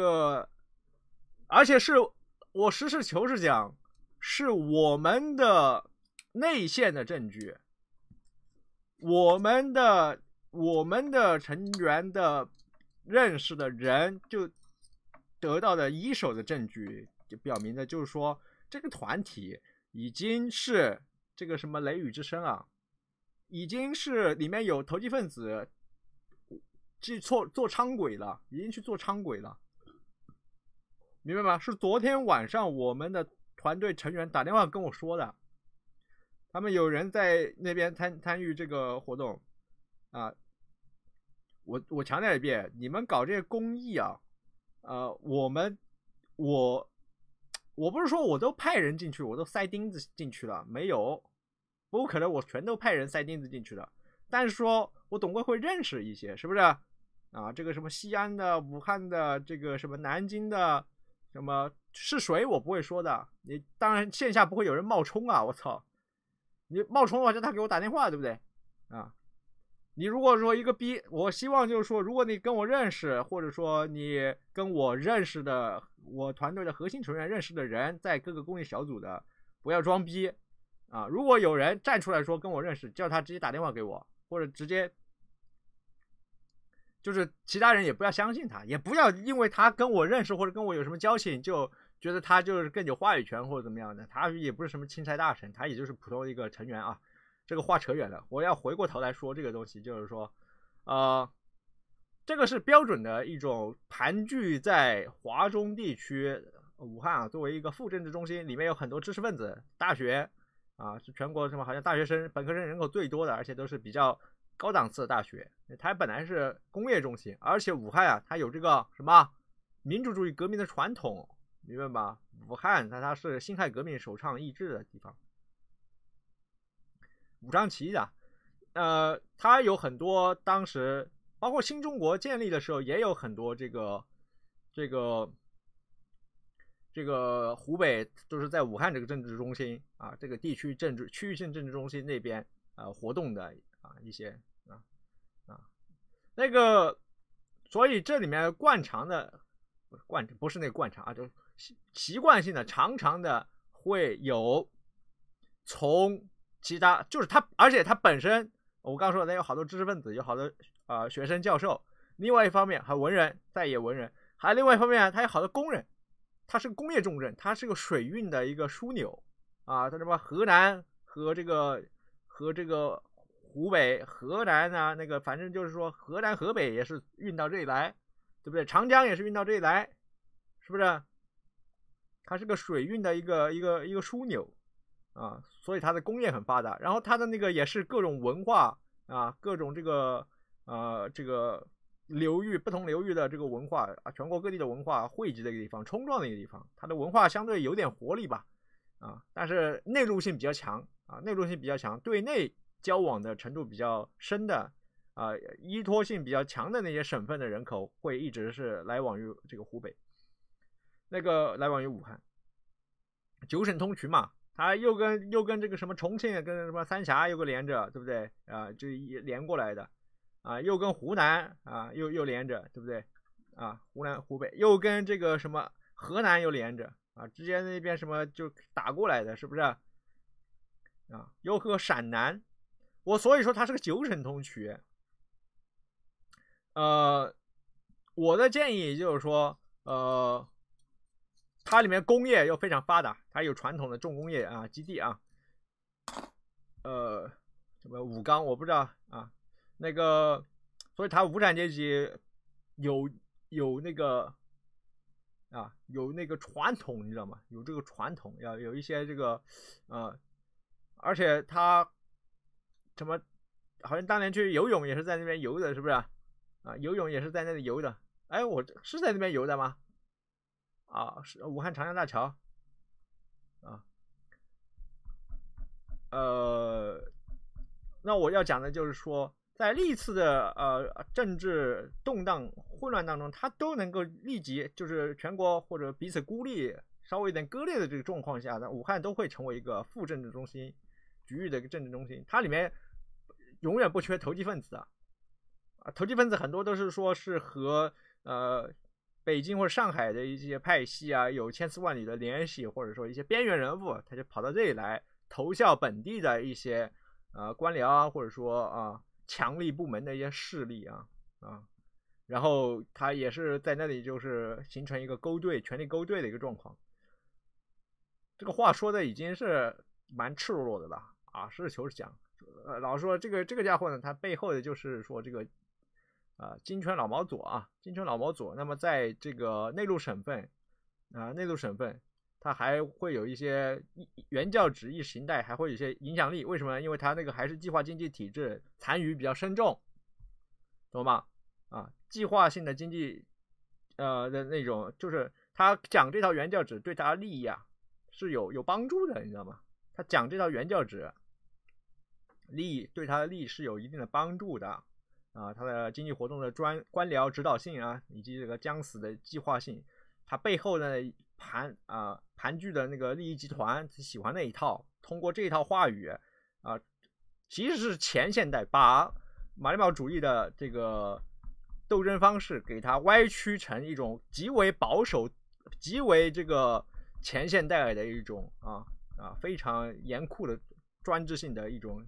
个，而且是我实事求是讲，是我们的内线的证据，我们的我们的成员的认识的人就得到的一手的证据，就表明的，就是说这个团体已经是这个什么雷雨之声啊，已经是里面有投机分子，记错做伥鬼了，已经去做伥鬼了。明白吗？是昨天晚上我们的团队成员打电话跟我说的，他们有人在那边参参与这个活动，啊，我我强调一遍，你们搞这些公益啊，呃，我们我我不是说我都派人进去，我都塞钉子进去了没有？不可能，我全都派人塞钉子进去了，但是说我总归会认识一些，是不是？啊，这个什么西安的、武汉的，这个什么南京的。什么？是谁？我不会说的。你当然线下不会有人冒充啊！我操，你冒充的话，就他给我打电话，对不对？啊，你如果说一个逼，我希望就是说，如果你跟我认识，或者说你跟我认识的我团队的核心成员认识的人，在各个公益小组的，不要装逼啊！如果有人站出来说跟我认识，叫他直接打电话给我，或者直接。就是其他人也不要相信他，也不要因为他跟我认识或者跟我有什么交情，就觉得他就是更有话语权或者怎么样的。他也不是什么钦差大臣，他也就是普通一个成员啊。这个话扯远了，我要回过头来说这个东西，就是说，呃，这个是标准的一种盘踞在华中地区，武汉啊，作为一个副政治中心，里面有很多知识分子，大学啊，是全国什么好像大学生、本科生人口最多的，而且都是比较。高档次的大学，它本来是工业中心，而且武汉啊，它有这个什么民主主义革命的传统，明白吧？武汉它它是辛亥革命首倡义志的地方，武昌起义啊，呃，它有很多当时，包括新中国建立的时候，也有很多这个这个这个湖北就是在武汉这个政治中心啊，这个地区政治区域性政治中心那边啊活动的啊一些。那个，所以这里面惯常的，惯不是那个惯常啊，就习惯性的常常的会有从其他，就是他，而且他本身，我刚说那有好多知识分子，有好多啊学生教授，另外一方面还有文人在野文人，还有另外一方面他有好多工人，他是工业重镇，他是个水运的一个枢纽啊，他什么河南和这个和这个。湖北、河南啊，那个反正就是说，河南、河北也是运到这里来，对不对？长江也是运到这里来，是不是？它是个水运的一个一个一个枢纽啊，所以它的工业很发达。然后它的那个也是各种文化啊，各种这个呃这个流域不同流域的这个文化啊，全国各地的文化汇集的一个地方，冲撞的一个地方，它的文化相对有点活力吧啊。但是内陆性比较强啊，内陆性比较强，对内。交往的程度比较深的啊，依托性比较强的那些省份的人口，会一直是来往于这个湖北，那个来往于武汉。九省通衢嘛，他又跟又跟这个什么重庆，跟什么三峡有个连着，对不对啊？就一连过来的啊，又跟湖南啊又又连着，对不对啊？湖南湖北又跟这个什么河南又连着啊，直接那边什么就打过来的，是不是啊？又和陕南。我所以说，它是个九省通衢。呃，我的建议，就是说，呃，它里面工业又非常发达，它有传统的重工业啊基地啊，呃，什么武钢，我不知道啊，那个，所以它无产阶级有有那个啊，有那个传统，你知道吗？有这个传统，要有一些这个，呃，而且它。什么？好像当年去游泳也是在那边游的，是不是啊？游泳也是在那里游的。哎，我是在那边游的吗？啊，是武汉长江大桥。啊，呃，那我要讲的就是说，在历次的呃政治动荡、混乱当中，它都能够立即就是全国或者彼此孤立、稍微有点割裂的这个状况下，那武汉都会成为一个副政治中心、局域的一个政治中心，它里面。永远不缺投机分子啊，啊，投机分子很多都是说是和呃北京或者上海的一些派系啊有千丝万缕的联系，或者说一些边缘人物，他就跑到这里来投效本地的一些呃官僚啊，或者说啊强力部门的一些势力啊啊，然后他也是在那里就是形成一个勾兑，权力勾兑的一个状况。这个话说的已经是蛮赤裸裸的了啊，实事求是讲。呃，老实说，这个这个家伙呢，他背后的就是说这个，啊，金圈老毛左啊，金圈老毛左。那么在这个内陆省份啊，内陆省份，他还会有一些原教旨意识形态，还会有一些影响力。为什么？因为他那个还是计划经济体制残余比较深重，懂吗？啊，计划性的经济，呃的那种，就是他讲这套原教旨对他的利益啊是有有帮助的，你知道吗？他讲这套原教旨。利对他的利是有一定的帮助的，啊，他的经济活动的专官僚指导性啊，以及这个将死的计划性，他背后呢盘啊盘踞的那个利益集团，他喜欢那一套，通过这一套话语啊，其实是前现代把马里毛主义的这个斗争方式给他歪曲成一种极为保守、极为这个前线代的一种啊啊非常严酷的专制性的一种。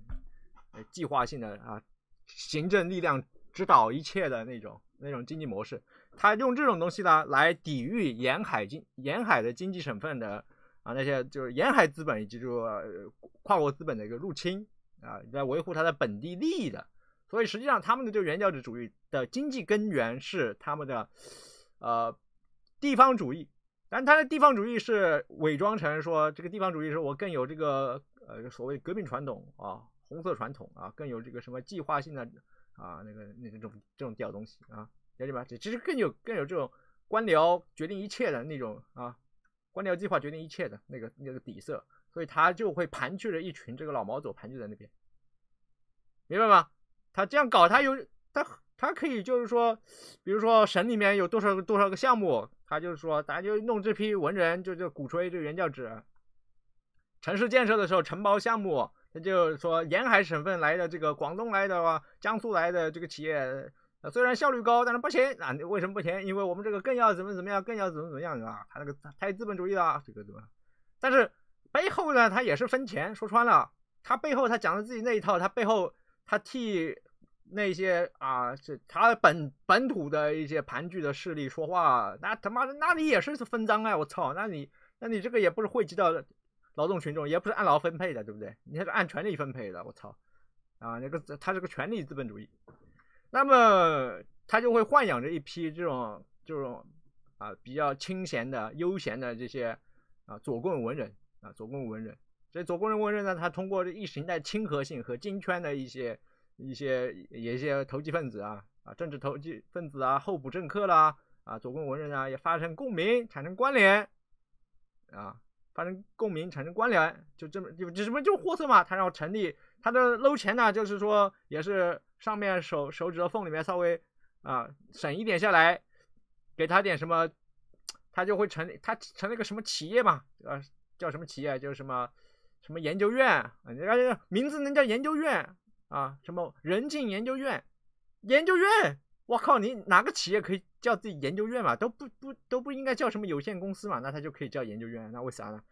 计划性的啊，行政力量指导一切的那种那种经济模式，他用这种东西呢来抵御沿海经沿海的经济省份的啊那些就是沿海资本以及就跨国资本的一个入侵啊，来维护他的本地利益的。所以实际上他们的这个原教旨主义的经济根源是他们的呃地方主义，但他的地方主义是伪装成说这个地方主义是我更有这个呃所谓革命传统啊。红色传统啊，更有这个什么计划性的啊，那个那个这种这种屌东西啊，了解吧？这其实更有更有这种官僚决定一切的那种啊，官僚计划决定一切的那个那个底色，所以他就会盘踞着一群这个老毛左盘踞在那边，明白吗？他这样搞，他有他他可以就是说，比如说省里面有多少多少个项目，他就是说咱就弄这批文人就就鼓吹这原教旨，城市建设的时候承包项目。那就是说，沿海省份来的这个广东来的啊，江苏来的这个企业，虽然效率高，但是不行。啊！为什么不行？因为我们这个更要怎么怎么样，更要怎么怎么样，啊，他那个他资本主义了，这个怎么？但是背后呢，他也是分钱。说穿了，他背后他讲的自己那一套，他背后他替那些啊，这他本本土的一些盘踞的势力说话。那他妈的，那你也是分赃啊！我操，那你那你这个也不是惠及到。劳动群众也不是按劳分配的，对不对？你还是按权力分配的。我操，啊，那个他是个权力资本主义，那么他就会豢养着一批这种这种啊比较清闲的、悠闲的这些啊左棍文人啊左棍文人。所以左棍文人呢，他通过意识形态亲和性和京圈的一些一些一些投机分子啊啊政治投机分子啊候补政客啦啊左棍文人啊也发生共鸣，产生关联啊。发生共鸣产生关联，就这么就这不就是货色嘛？他要成立他的搂钱呢，就是说也是上面手手指的缝里面稍微啊省一点下来，给他点什么，他就会成立他成立个什么企业嘛？呃，叫什么企业？就是什么什么研究院？啊，这个名字能叫研究院啊？什么人进研究院？研究院。我靠，你哪个企业可以叫自己研究院嘛？都不不都不应该叫什么有限公司嘛？那他就可以叫研究院？那为啥呢？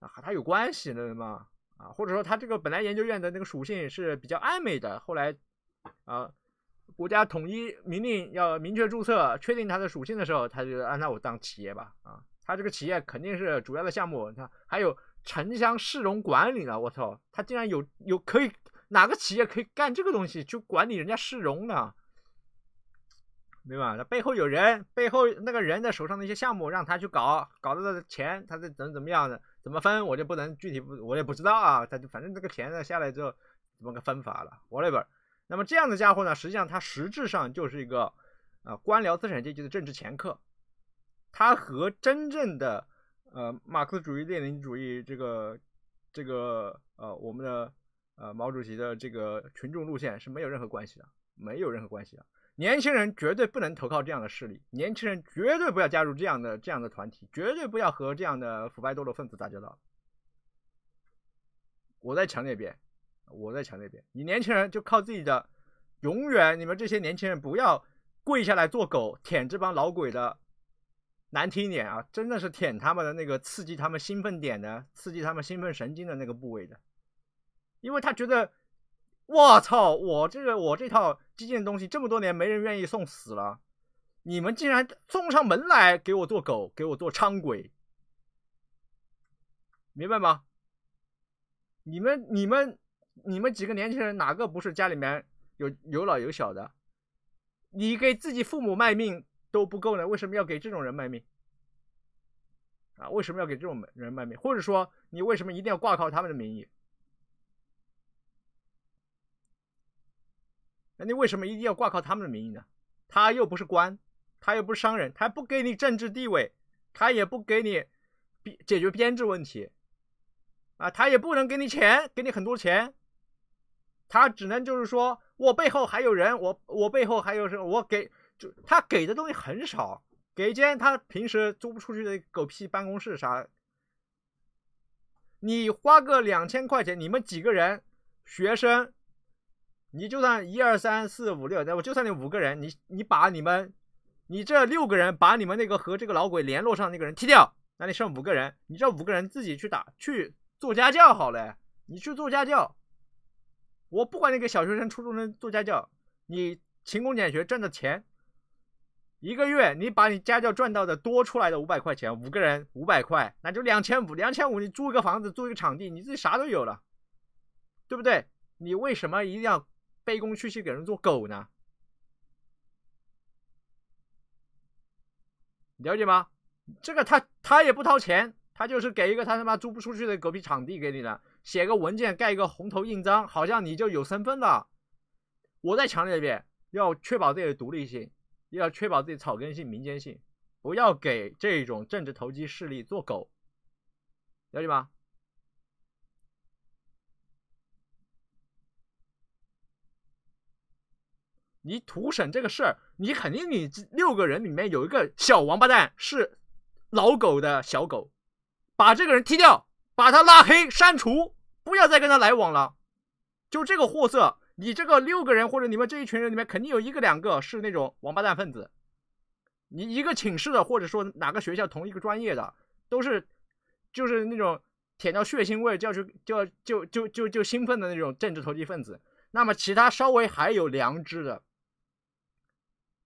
啊，和他有关系的嘛？啊，或者说他这个本来研究院的那个属性是比较暧昧的，后来啊，国家统一明令要明确注册、确定它的属性的时候，他就按照我当企业吧。啊，他这个企业肯定是主要的项目。你看，还有城乡市容管理呢。我操，他竟然有有可以哪个企业可以干这个东西？就管理人家市容呢？对吧？他背后有人，背后那个人的手上的一些项目让他去搞，搞到的钱，他是怎么怎么样的，怎么分，我就不能具体不，我也不知道啊。他就反正这个钱呢下来之后，怎么个分法了？Whatever。那么这样的家伙呢，实际上他实质上就是一个啊官僚资产阶级的政治掮客，他和真正的呃马克思主义列宁主义这个这个呃我们的呃毛主席的这个群众路线是没有任何关系的，没有任何关系的。年轻人绝对不能投靠这样的势力，年轻人绝对不要加入这样的这样的团体，绝对不要和这样的腐败堕落分子打交道。我在强调一遍，我在强调一遍，你年轻人就靠自己的，永远你们这些年轻人不要跪下来做狗舔这帮老鬼的，难听一点啊，真的是舔他们的那个刺激他们兴奋点的，刺激他们兴奋神经的那个部位的，因为他觉得，我操，我这个我这套。激进东西这么多年没人愿意送死了，你们竟然送上门来给我做狗，给我做伥鬼，明白吗？你们、你们、你们几个年轻人哪个不是家里面有有老有小的？你给自己父母卖命都不够呢，为什么要给这种人卖命？啊，为什么要给这种人卖命？或者说你为什么一定要挂靠他们的名义？那你为什么一定要挂靠他们的名义呢？他又不是官，他又不是商人，他不给你政治地位，他也不给你解决编制问题啊，他也不能给你钱，给你很多钱，他只能就是说我背后还有人，我我背后还有什，我给就他给的东西很少，给一间他平时租不出去的狗屁办公室啥，你花个两千块钱，你们几个人学生。你就算一二三四五六，那我就算你五个人，你你把你们，你这六个人把你们那个和这个老鬼联络上那个人踢掉，那你剩五个人，你这五个人自己去打去做家教好了，你去做家教，我不管你给小学生、初中生做家教，你勤工俭学挣的钱，一个月你把你家教赚到的多出来的五百块钱，五个人五百块，那就两千五，两千五你租一个房子，租一个场地，你自己啥都有了，对不对？你为什么一定要？卑躬屈膝给人做狗呢？了解吗？这个他他也不掏钱，他就是给一个他他妈租不出去的狗屁场地给你了，写个文件盖一个红头印章，好像你就有身份了。我再强调一遍，要确保自己的独立性，要确保自己草根性、民间性，不要给这种政治投机势力做狗。了解吗？你图省这个事儿，你肯定你六个人里面有一个小王八蛋是老狗的小狗，把这个人踢掉，把他拉黑删除，不要再跟他来往了。就这个货色，你这个六个人或者你们这一群人里面肯定有一个两个是那种王八蛋分子。你一个寝室的或者说哪个学校同一个专业的都是就是那种舔到血腥味就要就就就就就兴奋的那种政治投机分子。那么其他稍微还有良知的。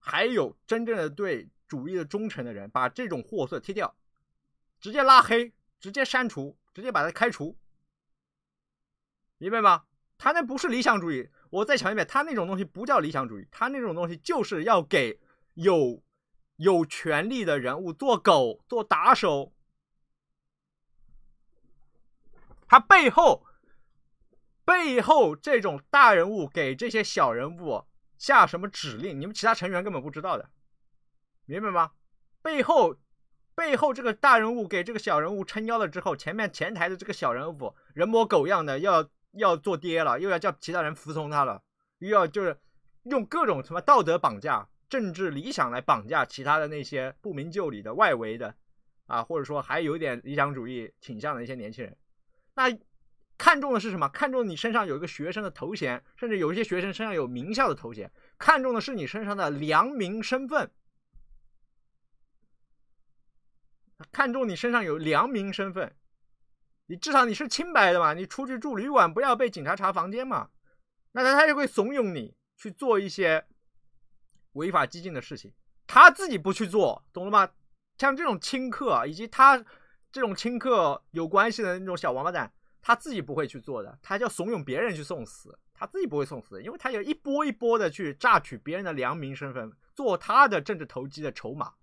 还有真正的对主义的忠诚的人，把这种货色踢掉，直接拉黑，直接删除，直接把他开除，明白吗？他那不是理想主义，我再强调一遍，他那种东西不叫理想主义，他那种东西就是要给有有权力的人物做狗、做打手，他背后背后这种大人物给这些小人物。下什么指令？你们其他成员根本不知道的，明白吗？背后，背后这个大人物给这个小人物撑腰了之后，前面前台的这个小人物人模狗样的要要做爹了，又要叫其他人服从他了，又要就是用各种什么道德绑架、政治理想来绑架其他的那些不明就里的外围的，啊，或者说还有点理想主义倾向的一些年轻人，那。看中的是什么？看中你身上有一个学生的头衔，甚至有一些学生身上有名校的头衔。看中的是你身上的良民身份，看中你身上有良民身份，你至少你是清白的嘛？你出去住旅馆，不要被警察查房间嘛？那他他就会怂恿你去做一些违法激进的事情，他自己不去做，懂了吗？像这种清客，以及他这种清客有关系的那种小王八蛋。他自己不会去做的，他叫怂恿别人去送死，他自己不会送死，因为他要一波一波的去榨取别人的良民身份，做他的政治投机的筹码，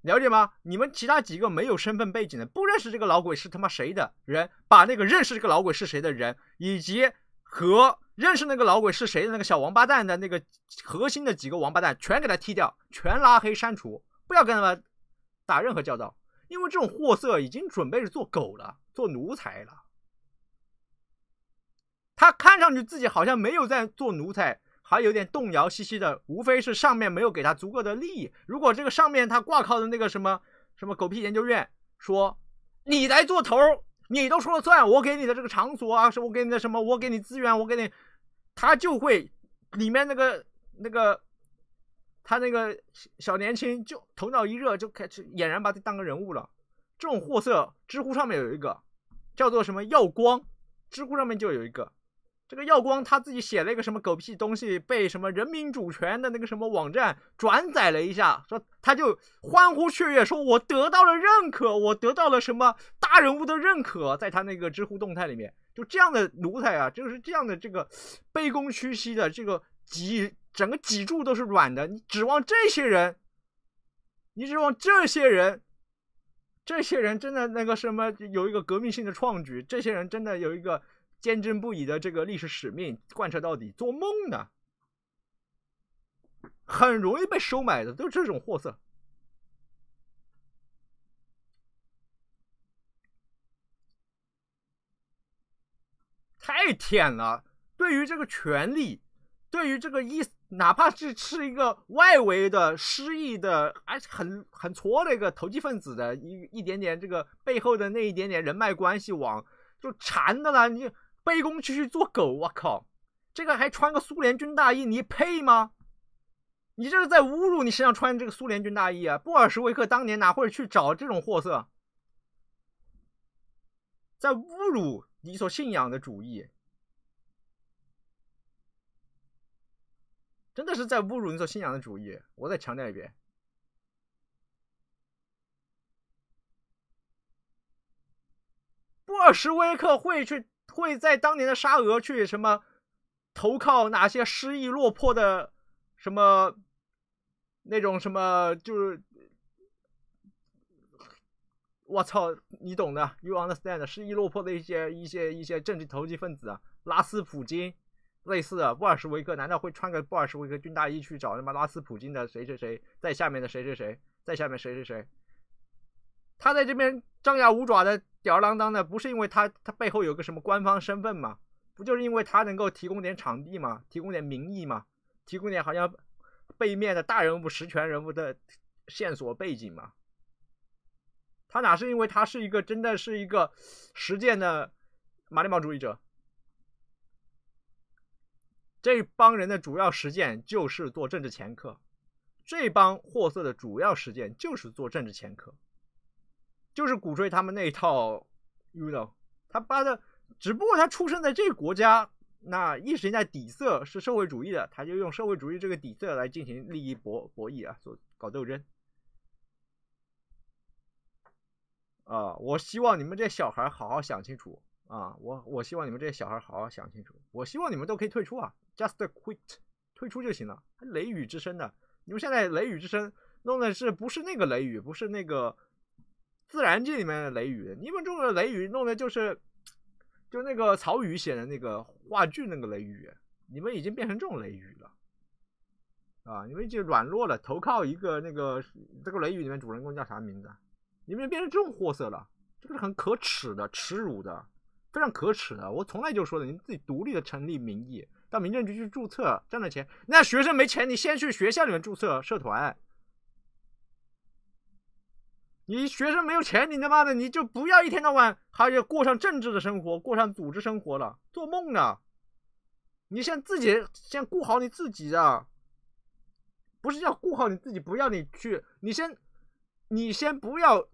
了解吗？你们其他几个没有身份背景的，不认识这个老鬼是他妈谁的人，把那个认识这个老鬼是谁的人，以及和认识那个老鬼是谁的那个小王八蛋的那个核心的几个王八蛋全给他踢掉，全拉黑删除，不要跟他们打任何交道。因为这种货色已经准备着做狗了，做奴才了。他看上去自己好像没有在做奴才，还有点动摇兮兮的，无非是上面没有给他足够的利益。如果这个上面他挂靠的那个什么什么狗屁研究院说，你来做头，你都说了算，我给你的这个场所啊，我给你的什么，我给你资源，我给你，他就会里面那个那个。他那个小年轻就头脑一热就开始俨然把自己当个人物了，这种货色，知乎上面有一个叫做什么耀光，知乎上面就有一个，这个耀光他自己写了一个什么狗屁东西，被什么人民主权的那个什么网站转载了一下，说他就欢呼雀跃，说我得到了认可，我得到了什么大人物的认可，在他那个知乎动态里面，就这样的奴才啊，就是这样的这个卑躬屈膝的这个。脊整个脊柱都是软的，你指望这些人，你指望这些人，这些人真的那个什么有一个革命性的创举，这些人真的有一个坚贞不移的这个历史使命贯彻到底，做梦呢，很容易被收买的，都是这种货色，太舔了，对于这个权力。对于这个意，哪怕是是一个外围的失意的，哎，很很挫的一个投机分子的一一点点这个背后的那一点点人脉关系网，就馋的呢，你卑躬屈膝做狗，我靠，这个还穿个苏联军大衣，你配吗？你这是在侮辱你身上穿这个苏联军大衣啊！布尔什维克当年哪会去找这种货色？在侮辱你所信仰的主义。真的是在侮辱你做信仰的主义。我再强调一遍，布尔什维克会去会在当年的沙俄去什么投靠哪些失意落魄的什么那种什么就是，我操，你懂的，you understand，失意落魄的一些一些一些政治投机分子啊，拉斯普京。类似的布尔什维克难道会穿个布尔什维克军大衣去找什么拉斯普京的谁谁谁在下面的谁谁谁在下面谁谁谁？他在这边张牙舞爪的吊儿郎当的，不是因为他他背后有个什么官方身份吗？不就是因为他能够提供点场地吗？提供点名义吗？提供点好像背面的大人物实权人物的线索背景吗？他哪是因为他是一个真的是一个实践的马列毛主义者？这帮人的主要实践就是做政治掮客，这帮货色的主要实践就是做政治掮客，就是鼓吹他们那一套，you know，他扒的，只不过他出生在这个国家，那意识形态底色是社会主义的，他就用社会主义这个底色来进行利益博博弈啊，做搞斗争。啊，我希望你们这小孩好好想清楚。啊，我我希望你们这些小孩好好想清楚。我希望你们都可以退出啊，just quit，退出就行了。雷雨之声的，你们现在雷雨之声弄的是不是那个雷雨？不是那个自然界里面的雷雨，你们中的雷雨弄的就是就那个曹禺写的那个话剧那个雷雨。你们已经变成这种雷雨了啊！你们就软弱了，投靠一个那个这个雷雨里面主人公叫啥名字？你们变成这种货色了，这个是很可耻的、耻辱的。非常可耻的，我从来就说的，你自己独立的成立名义，到民政局去注册，挣了钱。那学生没钱，你先去学校里面注册社团。你学生没有钱，你他妈的你就不要一天到晚还要过上政治的生活，过上组织生活了，做梦呢！你先自己先顾好你自己啊！不是要顾好你自己，不要你去，你先，你先不要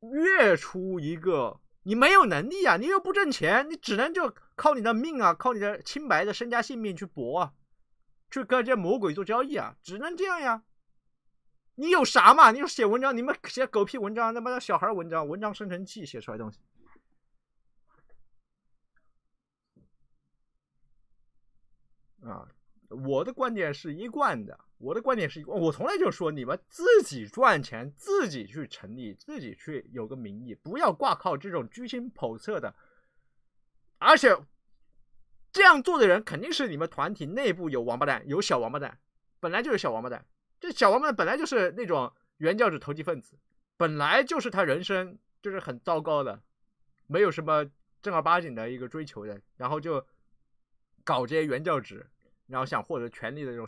越出一个。你没有能力啊，你又不挣钱，你只能就靠你的命啊，靠你的清白的身家性命去搏啊，去跟这魔鬼做交易啊，只能这样呀。你有啥嘛？你说写文章？你们写狗屁文章，他妈的小孩文章，文章生成器写出来东西。啊，我的观点是一贯的。我的观点是，我从来就说你们自己赚钱，自己去成立，自己去有个名义，不要挂靠这种居心叵测的。而且这样做的人，肯定是你们团体内部有王八蛋，有小王八蛋，本来就是小王八蛋。这小王八蛋本来就是那种原教旨投机分子，本来就是他人生就是很糟糕的，没有什么正儿八经的一个追求的，然后就搞这些原教旨，然后想获得权力的这种。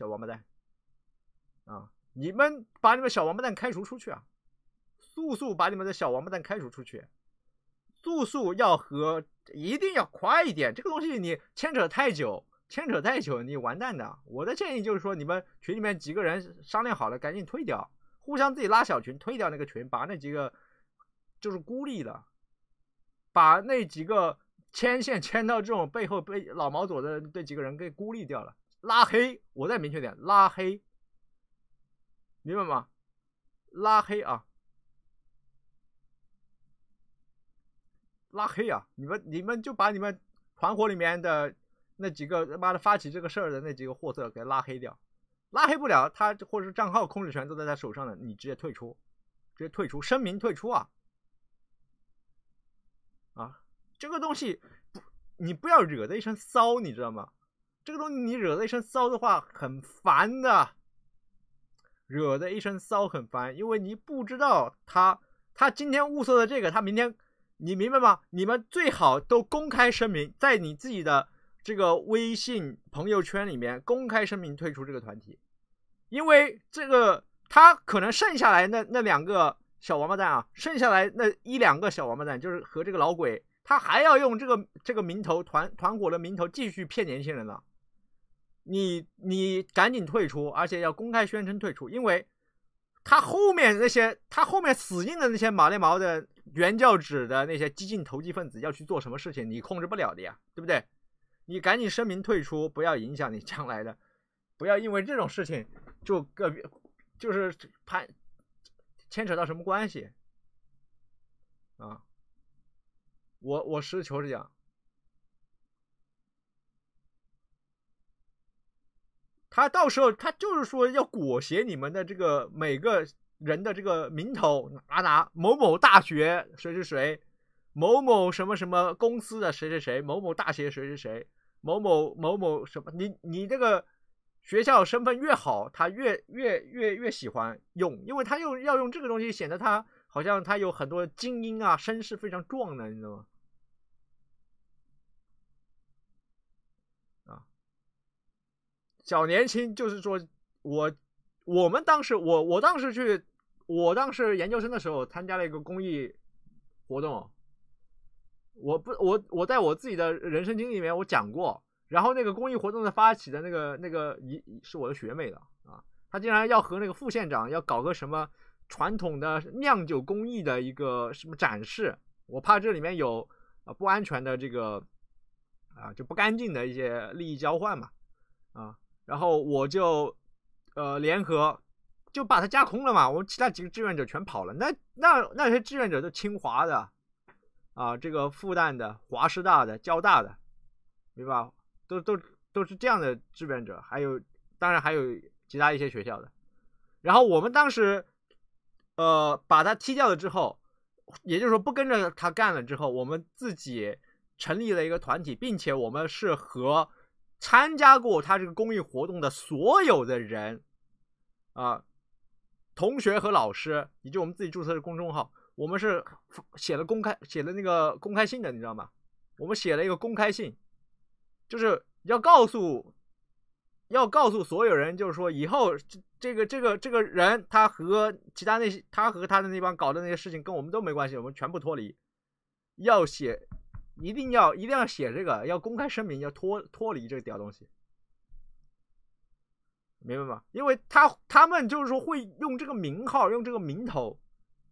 小王八蛋，啊！你们把你们小王八蛋开除出去啊！速速把你们的小王八蛋开除出去，速速要和，一定要快一点。这个东西你牵扯太久，牵扯太久，你完蛋的。我的建议就是说，你们群里面几个人商量好了，赶紧退掉，互相自己拉小群，退掉那个群，把那几个就是孤立的，把那几个牵线牵到这种背后被老毛左的这几个人给孤立掉了。拉黑，我再明确点，拉黑，明白吗？拉黑啊，拉黑啊！你们，你们就把你们团伙里面的那几个他妈的发起这个事儿的那几个货色给拉黑掉。拉黑不了，他或者是账号控制权都在他手上的，你直接退出，直接退出，声明退出啊！啊，这个东西不，你不要惹得一身骚，你知道吗？这个东西你惹了一身骚的话很烦的，惹的一身骚很烦，因为你不知道他他今天物色的这个，他明天你明白吗？你们最好都公开声明，在你自己的这个微信朋友圈里面公开声明退出这个团体，因为这个他可能剩下来那那两个小王八蛋啊，剩下来那一两个小王八蛋就是和这个老鬼，他还要用这个这个名头团团伙的名头继续骗年轻人呢。你你赶紧退出，而且要公开宣称退出，因为他后面那些他后面死硬的那些马列毛的原教旨的那些激进投机分子要去做什么事情，你控制不了的呀，对不对？你赶紧声明退出，不要影响你将来的，不要因为这种事情就个别就是判牵扯到什么关系啊？我我实事求是讲。他到时候，他就是说要裹挟你们的这个每个人的这个名头，拿拿某某大学谁谁谁，某某什么什么公司的谁谁谁，某某大学谁谁谁，某某某某什么，你你这个学校身份越好，他越越越越喜欢用，因为他又要用这个东西，显得他好像他有很多精英啊，身世非常壮的，你知道吗？小年轻就是说，我我们当时，我我当时去，我当时研究生的时候参加了一个公益活动。我不，我我在我自己的人生经历里面我讲过。然后那个公益活动的发起的那个那个，一是我的学妹的啊，她竟然要和那个副县长要搞个什么传统的酿酒工艺的一个什么展示，我怕这里面有啊不安全的这个啊就不干净的一些利益交换嘛啊。然后我就，呃，联合，就把他架空了嘛。我们其他几个志愿者全跑了，那那那些志愿者都清华的，啊，这个复旦的、华师大的、交大的，明白？都都都是这样的志愿者，还有当然还有其他一些学校的。然后我们当时，呃，把他踢掉了之后，也就是说不跟着他干了之后，我们自己成立了一个团体，并且我们是和。参加过他这个公益活动的所有的人，啊，同学和老师，以及我们自己注册的公众号，我们是写了公开写了那个公开信的，你知道吗？我们写了一个公开信，就是要告诉，要告诉所有人，就是说以后这这个这个这个人他和其他那些他和他的那帮搞的那些事情跟我们都没关系，我们全部脱离，要写。一定要一定要写这个，要公开声明，要脱脱离这个屌东西，明白吗？因为他他们就是说会用这个名号，用这个名头，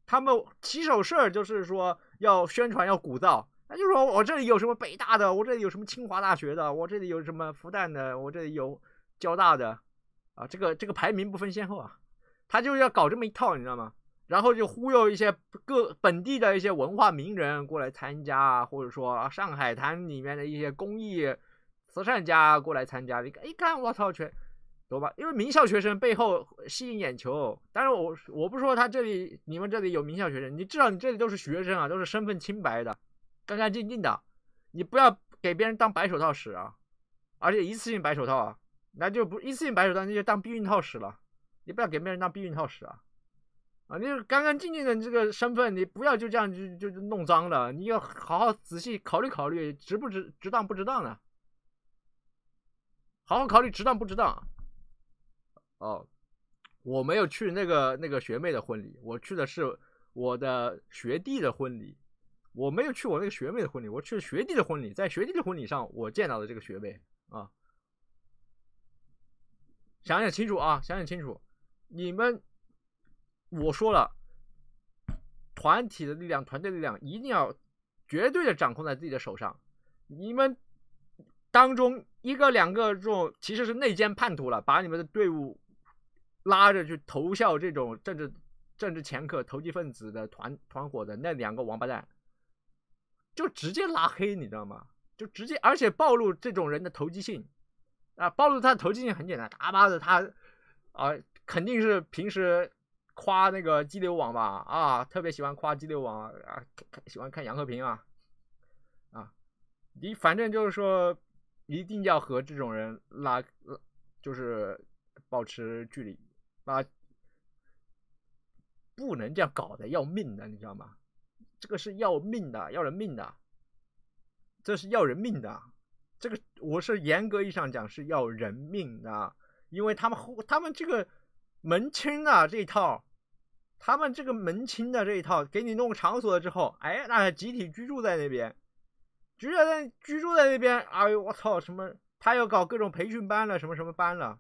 他们起手事就是说要宣传，要鼓噪，他就说我这里有什么北大的，我这里有什么清华大学的，我这里有什么复旦的，我这里有交大的，啊，这个这个排名不分先后啊，他就要搞这么一套，你知道吗？然后就忽悠一些各本地的一些文化名人过来参加啊，或者说上海滩里面的一些公益慈善家过来参加，你看一看，我操，全懂吧？因为名校学生背后吸引眼球。但是我我不说他这里，你们这里有名校学生，你至少你这里都是学生啊，都是身份清白的，干干净净的。你不要给别人当白手套使啊，而且一次性白手套，啊，那就不一次性白手套，那就当避孕套使了。你不要给别人当避孕套使啊。啊，你干干净净的这个身份，你不要就这样就就弄脏了。你要好好仔细考虑考虑，值不值，值当不值当呢？好好考虑值当不值当。哦，我没有去那个那个学妹的婚礼，我去的是我的学弟的婚礼。我没有去我那个学妹的婚礼，我去学弟的婚礼。在学弟的婚礼上，我见到的这个学妹啊。想想清楚啊，想想清楚，你们。我说了，团体的力量、团队力量一定要绝对的掌控在自己的手上。你们当中一个、两个这种其实是内奸叛徒了，把你们的队伍拉着去投效这种政治、政治掮客、投机分子的团团伙的那两个王八蛋，就直接拉黑，你知道吗？就直接而且暴露这种人的投机性啊！暴露他的投机性很简单，他妈的他啊肯定是平时。夸那个激流网吧，啊，特别喜欢夸激流网啊，看喜欢看杨和平啊，啊，你反正就是说，一定要和这种人拉，就是保持距离，啊，不能这样搞的，要命的，你知道吗？这个是要命的，要人命的，这是要人命的，这个我是严格意义上讲是要人命的，因为他们他们这个门清啊这一套。他们这个门清的这一套，给你弄个场所了之后，哎，那集体居住在那边，居住在居住在那边，哎呦，我操，什么他要搞各种培训班了，什么什么班了，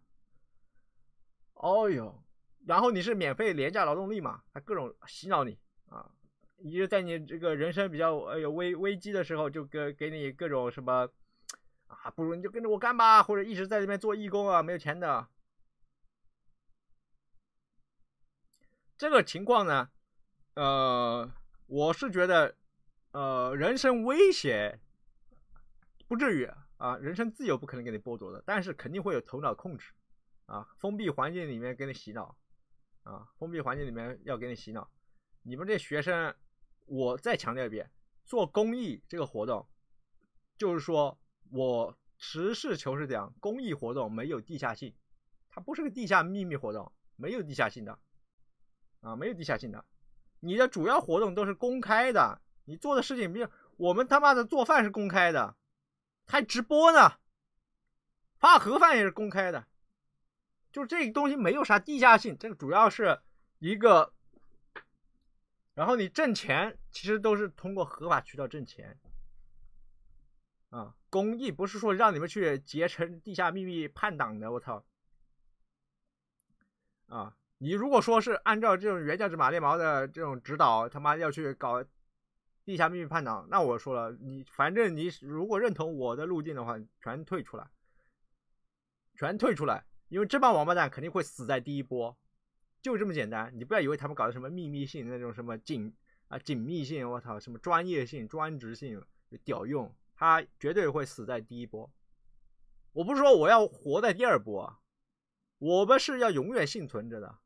哦呦，然后你是免费廉价劳动力嘛，他各种洗脑你啊，你就在你这个人生比较哎呦危危机的时候，就给给你各种什么，啊，不如你就跟着我干吧，或者一直在那边做义工啊，没有钱的。这个情况呢，呃，我是觉得，呃，人身威胁不至于啊，人身自由不可能给你剥夺的，但是肯定会有头脑控制啊，封闭环境里面给你洗脑啊，封闭环境里面要给你洗脑。你们这学生，我再强调一遍，做公益这个活动，就是说我实事求是讲，公益活动没有地下性，它不是个地下秘密活动，没有地下性的。啊，没有地下性的，你的主要活动都是公开的，你做的事情，比如我们他妈的做饭是公开的，还直播呢，发盒饭也是公开的，就这个东西没有啥地下性，这个主要是一个，然后你挣钱其实都是通过合法渠道挣钱，啊，公益不是说让你们去结成地下秘密叛党的，我操，啊。你如果说是按照这种原价值马列毛的这种指导，他妈要去搞地下秘密叛党，那我说了，你反正你如果认同我的路径的话，全退出来，全退出来，因为这帮王八蛋肯定会死在第一波，就这么简单。你不要以为他们搞的什么秘密性那种什么紧啊紧密性，我操，什么专业性专职性，屌用，他绝对会死在第一波。我不是说我要活在第二波啊，我们是要永远幸存着的。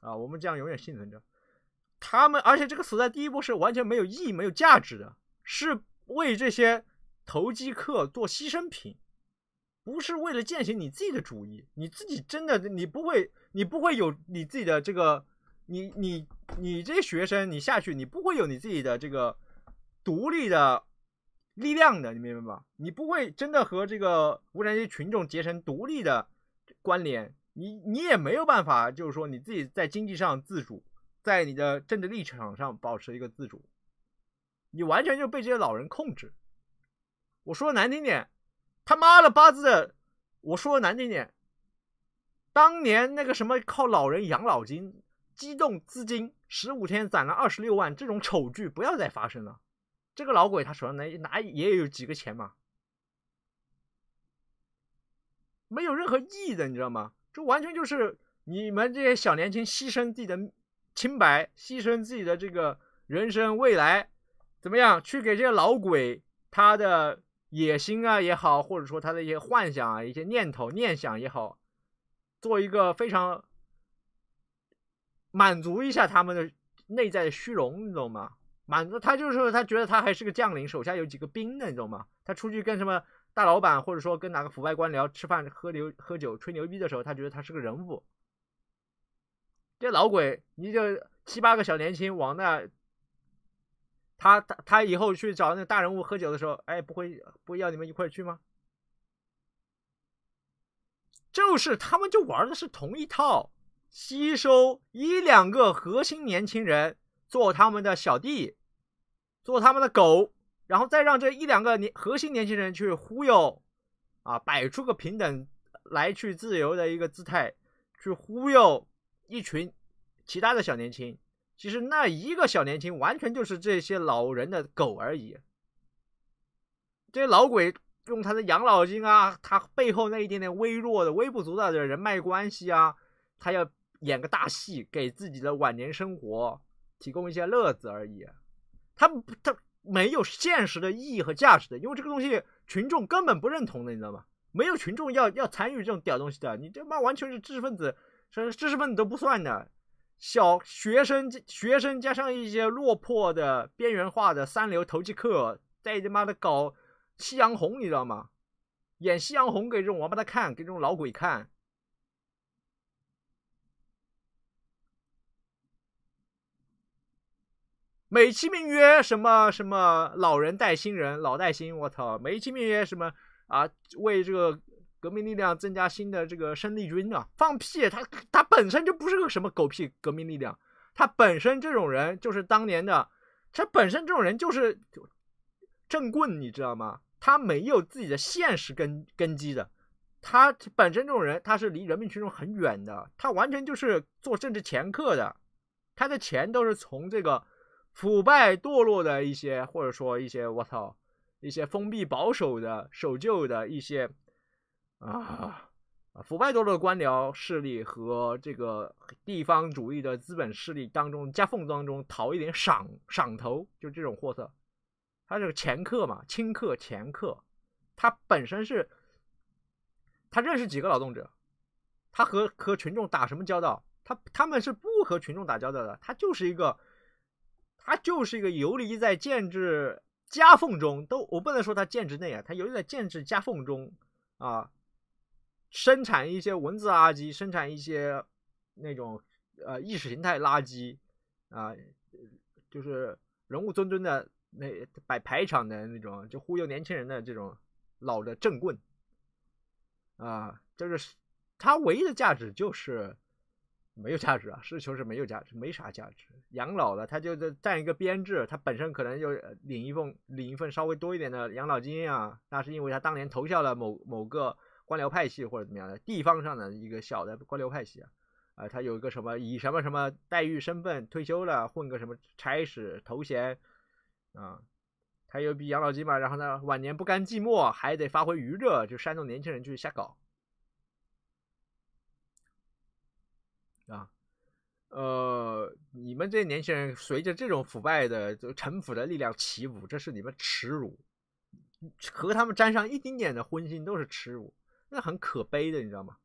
啊，我们这样永远幸存着。他们，而且这个死在第一波是完全没有意义、没有价值的，是为这些投机客做牺牲品，不是为了践行你自己的主义。你自己真的，你不会，你不会有你自己的这个，你你你这些学生，你下去，你不会有你自己的这个独立的力量的，你明白吧？你不会真的和这个无产阶级群众结成独立的关联。你你也没有办法，就是说你自己在经济上自主，在你的政治立场上保持一个自主，你完全就被这些老人控制。我说的难听点，他妈的八字的，我说的难听点，当年那个什么靠老人养老金、机动资金，十五天攒了二十六万，这种丑剧不要再发生了。这个老鬼他手上哪哪也有几个钱嘛，没有任何意义的，你知道吗？这完全就是你们这些小年轻牺牲自己的清白，牺牲自己的这个人生未来，怎么样去给这些老鬼他的野心啊也好，或者说他的一些幻想啊、一些念头、念想也好，做一个非常满足一下他们的内在的虚荣，你懂吗？满足他就是说他觉得他还是个将领，手下有几个兵的，你懂吗？他出去跟什么？大老板或者说跟哪个腐败官僚吃饭喝牛喝酒吹牛逼的时候，他觉得他是个人物。这老鬼，你就七八个小年轻往那，他他他以后去找那大人物喝酒的时候，哎，不会不要你们一块去吗？就是他们就玩的是同一套，吸收一两个核心年轻人做他们的小弟，做他们的狗。然后再让这一两个年核心年轻人去忽悠，啊，摆出个平等、来去自由的一个姿态去忽悠一群其他的小年轻，其实那一个小年轻完全就是这些老人的狗而已。这些老鬼用他的养老金啊，他背后那一点点微弱的、微不足道的人脉关系啊，他要演个大戏，给自己的晚年生活提供一些乐子而已。他不，他。没有现实的意义和价值的，因为这个东西群众根本不认同的，你知道吗？没有群众要要参与这种屌东西的，你这妈完全是知识分子，知识分子都不算的，小学生、学生加上一些落魄的边缘化的三流投机客，在他妈的搞夕阳红，你知道吗？演夕阳红给这种王八蛋看，给这种老鬼看。美其名曰什么什么老人带新人，老带新，我操！美其名曰什么啊？为这个革命力量增加新的这个生力军啊！放屁！他他本身就不是个什么狗屁革命力量，他本身这种人就是当年的，他本身这种人就是政棍，你知道吗？他没有自己的现实根根基的，他本身这种人他是离人民群众很远的，他完全就是做政治掮客的，他的钱都是从这个。腐败堕落的一些，或者说一些我操，一些封闭保守的、守旧的一些，啊啊，腐败堕落的官僚势力和这个地方主义的资本势力当中夹缝当中讨一点赏赏头，就这种货色，他这个掮客嘛，亲客掮客，他本身是，他认识几个劳动者，他和和群众打什么交道？他他们是不和群众打交道的，他就是一个。他就是一个游离在建制夹缝中，都我不能说他建制内啊，他游离在建制夹缝中啊，生产一些文字垃圾，生产一些那种呃意识形态垃圾啊，就是人物尊尊的那摆排场的那种，就忽悠年轻人的这种老的正棍啊，就是他唯一的价值就是。没有价值啊，实事求是，没有价，值，没啥价值。养老的他就是占一个编制，他本身可能就领一份，领一份稍微多一点的养老金啊。那是因为他当年投效了某某个官僚派系或者怎么样的地方上的一个小的官僚派系啊。啊，他有一个什么以什么什么待遇身份退休了，混个什么差使头衔啊，他有笔养老金嘛。然后呢，晚年不甘寂寞，还得发挥余热，就煽动年轻人去瞎搞。呃，你们这些年轻人，随着这种腐败的、就臣服的力量起舞，这是你们耻辱。和他们沾上一丁点的荤腥都是耻辱，那很可悲的，你知道吗？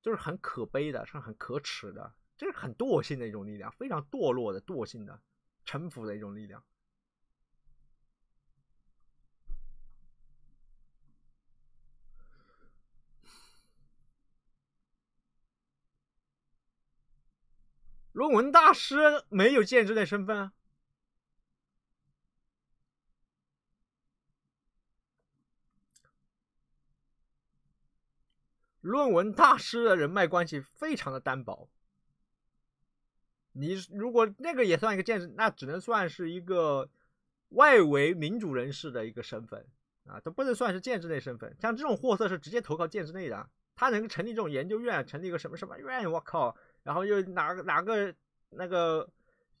就是很可悲的，是很可耻的，这是很惰性的一种力量，非常堕落的、惰性的、臣服的一种力量。论文大师没有建制类身份。啊。论文大师的人脉关系非常的单薄。你如果那个也算一个建制，那只能算是一个外围民主人士的一个身份啊，都不能算是建制内身份。像这种货色是直接投靠建制内的，他能成立这种研究院，成立一个什么什么院？我靠！然后又哪个哪个那个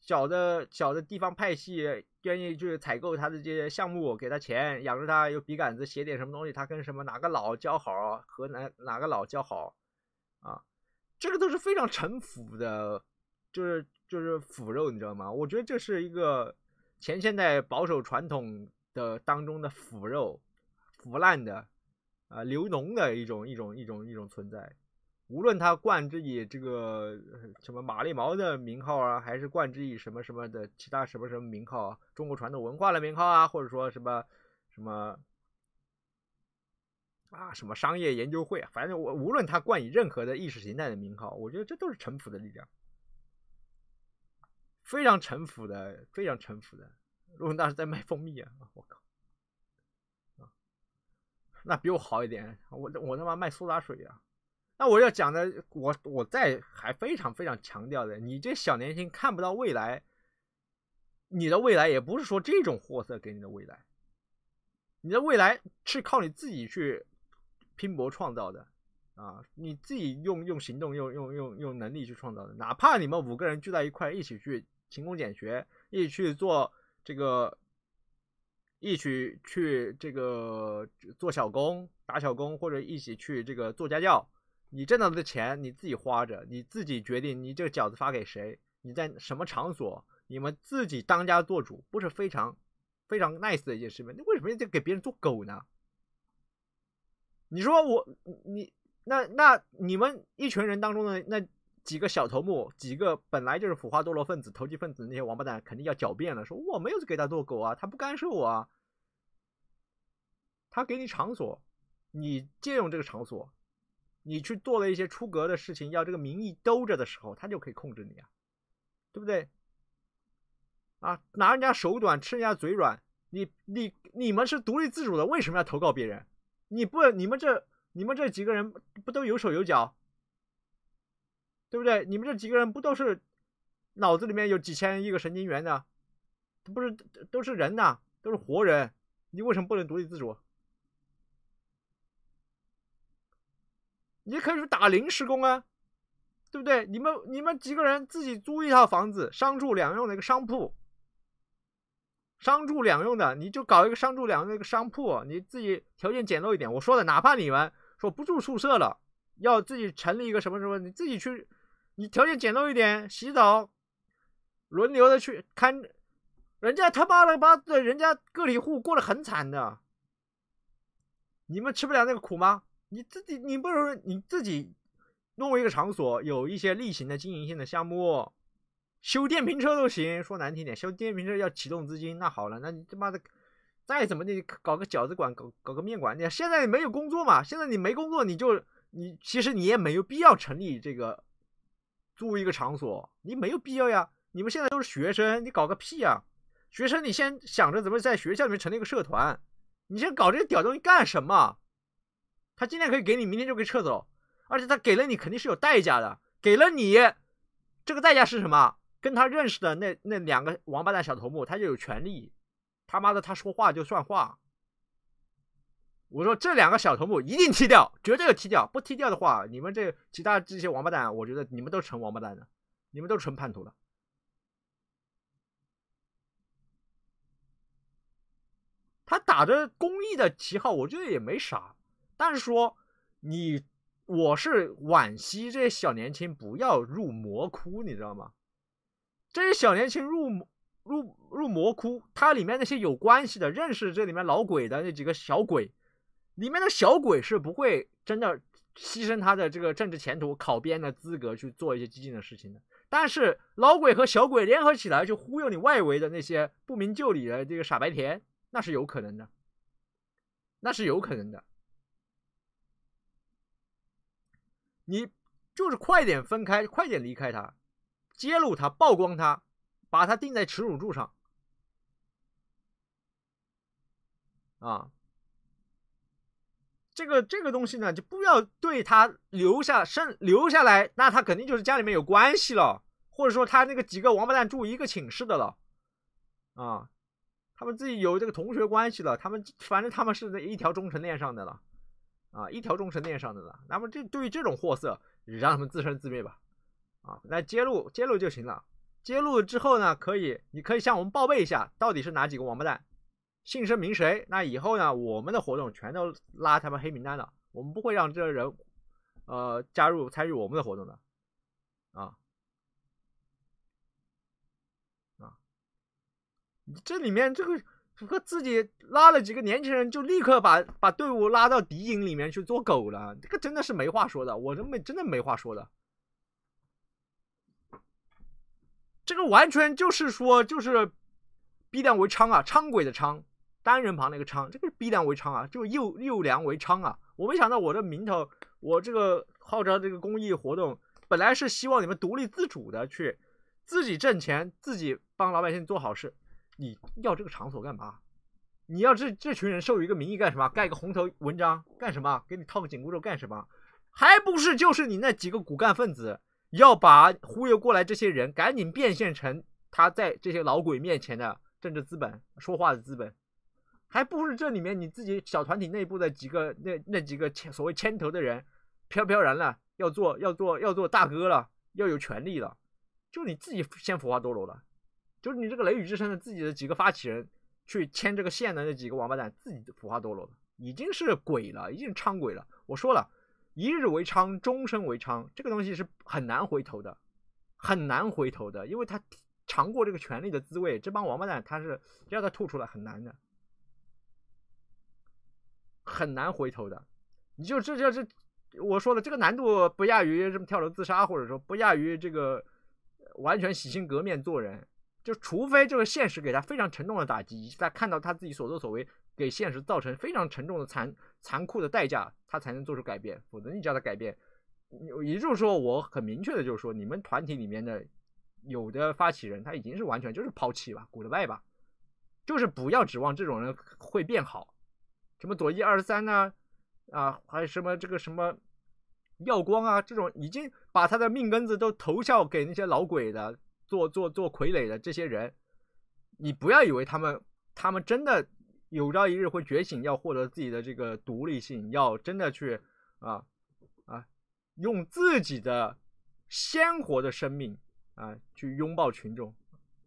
小的小的地方派系愿意去采购他的这些项目，给他钱养着他，有笔杆子写点什么东西，他跟什么哪个老交好，河南哪个老交好啊？这个都是非常城府的，就是就是腐肉，你知道吗？我觉得这是一个前现代保守传统的当中的腐肉、腐烂的啊流脓的一种一种一种一种存在。无论他冠之以这个什么马利毛的名号啊，还是冠之以什么什么的其他什么什么名号，中国传统文化的名号啊，或者说什么什么啊什么商业研究会，反正我无论他冠以任何的意识形态的名号，我觉得这都是城府的力量，非常城府的，非常城府的。陆文大师在卖蜂蜜啊！我靠，啊，那比我好一点，我我他妈卖苏打水呀！那我要讲的，我我再还非常非常强调的，你这小年轻看不到未来，你的未来也不是说这种货色给你的未来，你的未来是靠你自己去拼搏创造的啊，你自己用用行动、用用用用能力去创造的。哪怕你们五个人聚在一块，一起去勤工俭学，一起去做这个，一起去这个做小工、打小工，或者一起去这个做家教。你挣到的钱你自己花着，你自己决定你这个饺子发给谁，你在什么场所，你们自己当家做主，不是非常非常 nice 的一件事情。你为什么在给别人做狗呢？你说我你那那你们一群人当中的那几个小头目，几个本来就是腐化堕落分子、投机分子那些王八蛋，肯定要狡辩了，说我没有给他做狗啊，他不干涉我啊，他给你场所，你借用这个场所。你去做了一些出格的事情，要这个民意兜着的时候，他就可以控制你啊，对不对？啊，拿人家手短，吃人家嘴软，你你你们是独立自主的，为什么要投靠别人？你不，你们这你们这几个人不都有手有脚，对不对？你们这几个人不都是脑子里面有几千亿个神经元的，不是都是人呐，都是活人，你为什么不能独立自主？你可以去打临时工啊，对不对？你们你们几个人自己租一套房子，商住两用的一个商铺，商住两用的，你就搞一个商住两用的一个商铺，你自己条件简陋一点。我说的，哪怕你们说不住宿舍了，要自己成立一个什么什么，你自己去，你条件简陋一点，洗澡，轮流的去看。人家他妈的把人家个体户过得很惨的，你们吃不了那个苦吗？你自己，你不是你自己弄一个场所，有一些例行的经营性的项目，修电瓶车都行。说难听点，修电瓶车要启动资金，那好了，那你他妈的再怎么的，搞个饺子馆，搞搞个面馆。你现在没有工作嘛？现在你没工作，你就你其实你也没有必要成立这个租一个场所，你没有必要呀。你们现在都是学生，你搞个屁啊！学生，你先想着怎么在学校里面成立一个社团，你先搞这些屌东西干什么？他今天可以给你，明天就可以撤走，而且他给了你，肯定是有代价的。给了你，这个代价是什么？跟他认识的那那两个王八蛋小头目，他就有权利。他妈的，他说话就算话。我说这两个小头目一定踢掉，绝对要踢掉。不踢掉的话，你们这其他这些王八蛋，我觉得你们都成王八蛋了，你们都成叛徒了。他打着公益的旗号，我觉得也没啥。但是说你，我是惋惜这些小年轻不要入魔窟，你知道吗？这些小年轻入入入魔窟，它里面那些有关系的、认识这里面老鬼的那几个小鬼，里面的小鬼是不会真的牺牲他的这个政治前途、考编的资格去做一些激进的事情的。但是老鬼和小鬼联合起来，去忽悠你外围的那些不明就里的这个傻白甜，那是有可能的，那是有可能的。你就是快点分开，快点离开他，揭露他，曝光他，把他钉在耻辱柱上。啊，这个这个东西呢，就不要对他留下生留下来，那他肯定就是家里面有关系了，或者说他那个几个王八蛋住一个寝室的了。啊，他们自己有这个同学关系了，他们反正他们是那一条忠诚链上的了。啊，一条忠诚链上的呢？那么这对于这种货色，让他们自生自灭吧。啊，那揭露揭露就行了。揭露之后呢，可以你可以向我们报备一下，到底是哪几个王八蛋，姓甚名谁？那以后呢，我们的活动全都拉他们黑名单了，我们不会让这些人，呃，加入参与我们的活动的。啊啊，这里面这个。自己拉了几个年轻人，就立刻把把队伍拉到敌营里面去做狗了。这个真的是没话说的，我真没真的没话说的。这个完全就是说，就是逼良为娼啊，娼鬼的娼，单人旁那个娼，这个逼良为娼啊，就又又良为娼啊。我没想到我的名头，我这个号召这个公益活动，本来是希望你们独立自主的去自己挣钱，自己帮老百姓做好事。你要这个场所干嘛？你要这这群人授予一个名义干什么？盖个红头文章干什么？给你套个紧箍咒干什么？还不是就是你那几个骨干分子要把忽悠过来这些人赶紧变现成他在这些老鬼面前的政治资本说话的资本，还不是这里面你自己小团体内部的几个那那几个所谓牵头的人飘飘然了，要做要做要做大哥了，要有权利了，就你自己先腐化堕落了。就是你这个雷雨之声的自己的几个发起人，去牵这个线的那几个王八蛋，自己腐化堕落，已经是鬼了，已经昌鬼了。我说了，一日为娼，终身为娼，这个东西是很难回头的，很难回头的，因为他尝过这个权力的滋味，这帮王八蛋他是要他吐出来很难的，很难回头的。你就这这这，我说了，这个难度不亚于什么跳楼自杀，或者说不亚于这个完全洗心革面做人。就除非这个现实给他非常沉重的打击，以及他看到他自己所作所为给现实造成非常沉重的残残酷的代价，他才能做出改变。否则你叫他改变，也就是说，我很明确的就是说，你们团体里面的有的发起人，他已经是完全就是抛弃吧，g o o d b y e 吧，就是不要指望这种人会变好。什么左一二三呢？啊，还有什么这个什么耀光啊，这种已经把他的命根子都投效给那些老鬼的。做做做傀儡的这些人，你不要以为他们，他们真的有朝一日会觉醒，要获得自己的这个独立性，要真的去啊啊，用自己的鲜活的生命啊去拥抱群众。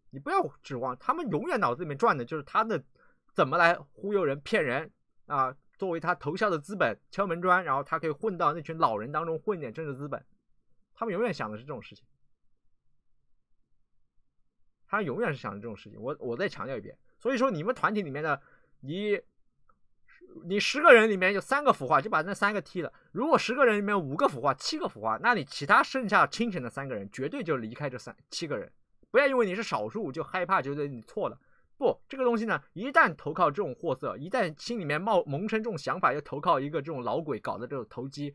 你不要指望他们永远脑子里面转的就是他的怎么来忽悠人、骗人啊，作为他投效的资本、敲门砖，然后他可以混到那群老人当中混点政治资本。他们永远想的是这种事情。他永远是想着这种事情，我我再强调一遍。所以说，你们团体里面的你，你十个人里面有三个腐化，就把那三个踢了。如果十个人里面五个腐化，七个腐化，那你其他剩下清醒的三个人绝对就离开这三七个人。不要因为你是少数就害怕，觉得你错了。不，这个东西呢，一旦投靠这种货色，一旦心里面冒萌生这种想法，要投靠一个这种老鬼搞的这种投机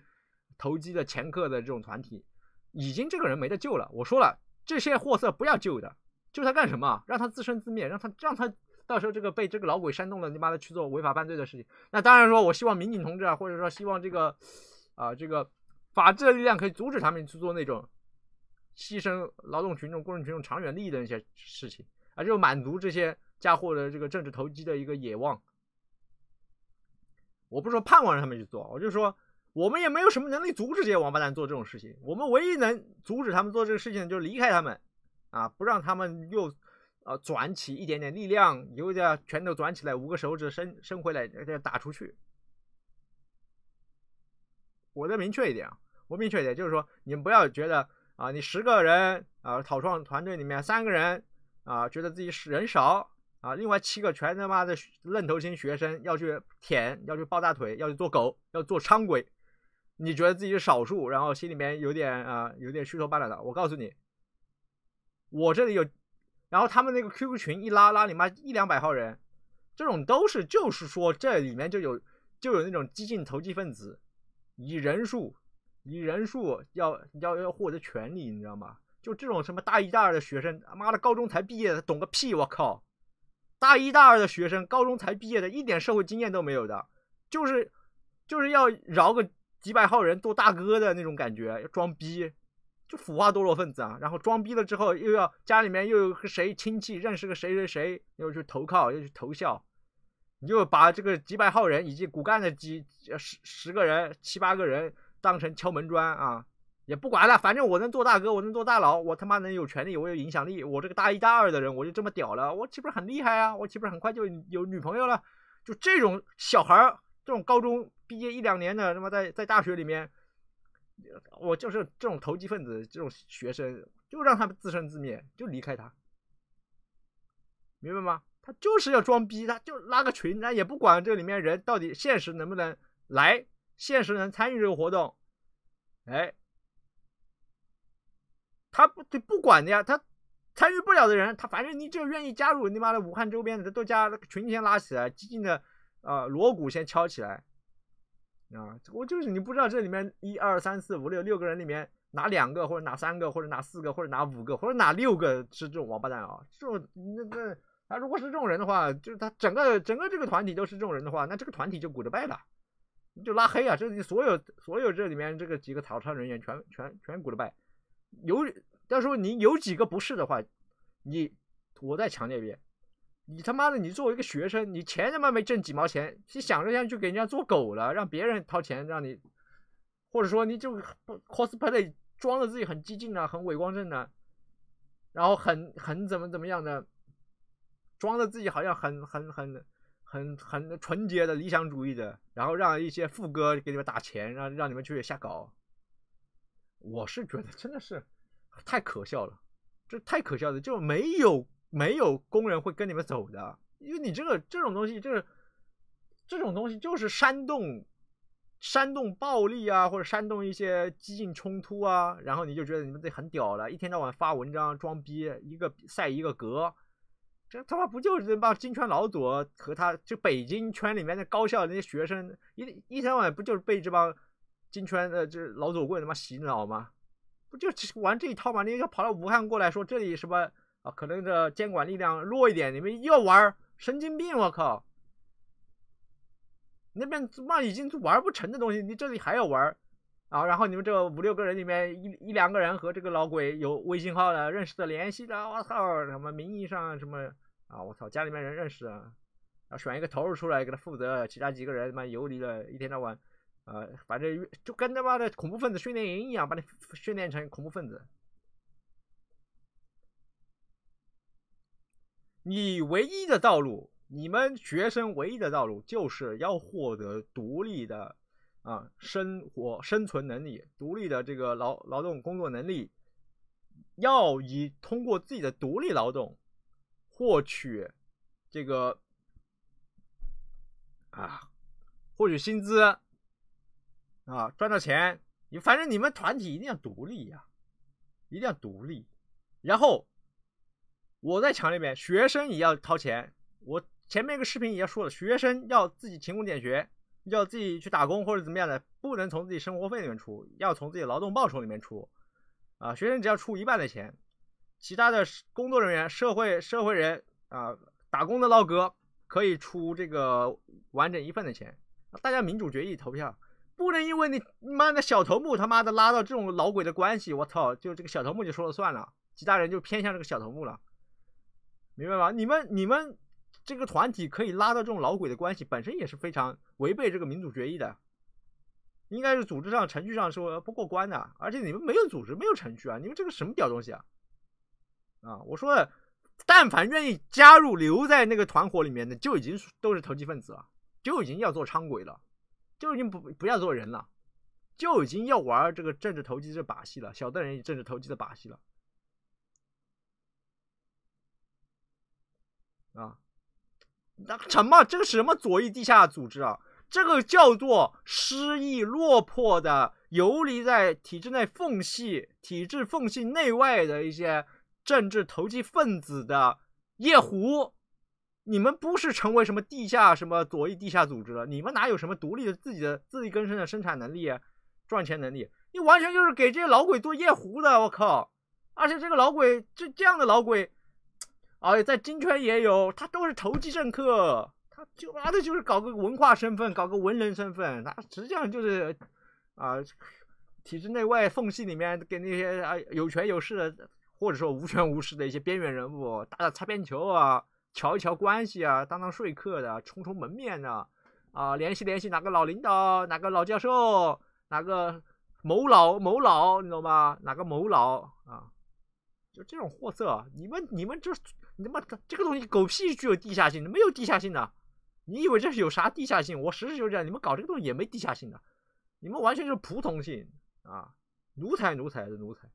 投机的掮客的这种团体，已经这个人没得救了。我说了，这些货色不要救的。是他干什么？让他自生自灭，让他让他到时候这个被这个老鬼煽动了，你妈的去做违法犯罪的事情。那当然说，我希望民警同志啊，或者说希望这个啊这个法治的力量可以阻止他们去做那种牺牲劳动群众、工人群众长远利益的一些事情，啊，就满足这些嫁祸的这个政治投机的一个野望。我不是说盼望着他们去做，我就说我们也没有什么能力阻止这些王八蛋做这种事情。我们唯一能阻止他们做这个事情，就是离开他们。啊，不让他们又，呃，转起一点点力量，有点拳头转起来，五个手指伸伸回来，再打出去。我再明确一点啊，我明确一点，就是说，你们不要觉得啊，你十个人啊，草创团队里面三个人啊，觉得自己人少啊，另外七个全他妈的愣头青学生要去舔，要去抱大腿，要去做狗，要做伥鬼。你觉得自己是少数，然后心里面有点啊，有点虚头巴脑的，我告诉你。我这里有，然后他们那个 QQ 群一拉拉，你妈一两百号人，这种都是就是说这里面就有就有那种激进投机分子，以人数以人数要要要获得权利，你知道吗？就这种什么大一、大二的学生，他妈的高中才毕业的，懂个屁！我靠，大一、大二的学生，高中才毕业的，一点社会经验都没有的，就是就是要饶个几百号人做大哥的那种感觉，要装逼。就腐化堕落分子啊，然后装逼了之后，又要家里面又有个谁亲戚认识个谁谁谁，又去投靠，又去投效，你就把这个几百号人以及骨干的几十十个人、七八个人当成敲门砖啊，也不管了，反正我能做大哥，我能做大佬，我他妈能有权利，我有影响力，我这个大一大二的人我就这么屌了，我岂不是很厉害啊？我岂不是很快就有女朋友了？就这种小孩，这种高中毕业一两年的，他妈在在大学里面。我就是这种投机分子，这种学生就让他们自生自灭，就离开他，明白吗？他就是要装逼，他就拉个群，他也不管这里面人到底现实能不能来，现实能参与这个活动，哎，他不就不管的呀？他参与不了的人，他反正你只要愿意加入，你妈的武汉周边的都加群先拉起来，激进的啊锣鼓先敲起来。啊，我就是你不知道这里面一二三四五六六个人里面哪两个或者哪三个或者哪四个或者哪五个或者哪六个是这种王八蛋啊，这种那个他如果是这种人的话，就是他整个整个这个团体都是这种人的话，那这个团体就鼓 y 败了，你就拉黑啊，这你所有所有这里面这个几个草超人员全全全鼓 y 败，有到时候你有几个不是的话，你我再强调一遍。你他妈的，你作为一个学生，你钱他妈没挣几毛钱，你想着要去给人家做狗了，让别人掏钱让你，或者说你就 cosplay 装的自己很激进的、很伪光正的，然后很很怎么怎么样的，装的自己好像很很很很很纯洁的理想主义的，然后让一些副歌给你们打钱，让让你们去瞎搞。我是觉得真的是太可笑了，这太可笑了，就没有。没有工人会跟你们走的，因为你这个这种东西就是这种东西就是煽动煽动暴力啊，或者煽动一些激进冲突啊，然后你就觉得你们这很屌了，一天到晚发文章装逼，一个赛一个格，这他妈不就是把帮金圈老左和他就北京圈里面的高校那些学生，一一天到晚不就是被这帮金圈呃这老左棍他妈洗脑吗？不就玩这一套吗？你又跑到武汉过来说这里什么？啊，可能这监管力量弱一点，你们又玩神经病，我靠！那边他妈已经玩不成的东西，你这里还要玩？啊，然后你们这五六个人里面，一一两个人和这个老鬼有微信号的、认识的、联系的，我操！什么名义上什么啊，我操！家里面人认识啊，啊，选一个投入出来给他负责，其他几个人他妈游离的，一天到晚，呃，反正就跟他妈的恐怖分子训练营一样，把你训练成恐怖分子。你唯一的道路，你们学生唯一的道路，就是要获得独立的啊生活生存能力，独立的这个劳劳动工作能力，要以通过自己的独立劳动获取这个啊获取薪资啊赚到钱。你反正你们团体一定要独立呀，一定要独立，然后。我在强调一遍，学生也要掏钱。我前面一个视频也要说了，学生要自己勤工俭学，要自己去打工或者怎么样的，不能从自己生活费里面出，要从自己劳动报酬里面出。啊，学生只要出一半的钱，其他的工作人员、社会社会人啊，打工的捞哥可以出这个完整一份的钱。大家民主决议投票，不能因为你妈的小头目他妈的拉到这种老鬼的关系，我操，就这个小头目就说了算了，其他人就偏向这个小头目了。明白吧？你们你们这个团体可以拉到这种老鬼的关系，本身也是非常违背这个民主决议的，应该是组织上、程序上说不过关的。而且你们没有组织，没有程序啊！你们这个什么屌东西啊！啊！我说，但凡愿意加入留在那个团伙里面的，就已经都是投机分子了，就已经要做伥鬼了，就已经不不要做人了，就已经要玩这个政治投机这把戏了，晓得人政治投机的把戏了。啊，那什么，这个什么左翼地下组织啊，这个叫做失意落魄的游离在体制内缝隙、体制缝隙内外的一些政治投机分子的夜壶，你们不是成为什么地下什么左翼地下组织了？你们哪有什么独立的自己的自力更生的生产能力、赚钱能力？你完全就是给这些老鬼做夜壶的，我靠！而且这个老鬼，这这样的老鬼。哎，在京圈也有，他都是投机政客，他就拿的就是搞个文化身份，搞个文人身份，他实际上就是，啊，体制内外缝隙里面给那些啊有权有势的，或者说无权无势的一些边缘人物打打擦边球啊，瞧一瞧关系啊，当当说客的，充充门面的，啊，联系联系哪个老领导，哪个老教授，哪个某老某老，你懂吧？哪个某老啊？就这种货色，你们你们这。你他妈，这个东西狗屁具有地下性，没有地下性的。你以为这是有啥地下性？我实事求是，讲，你们搞这个东西也没地下性的，你们完全是普通性啊，奴才奴才的奴才。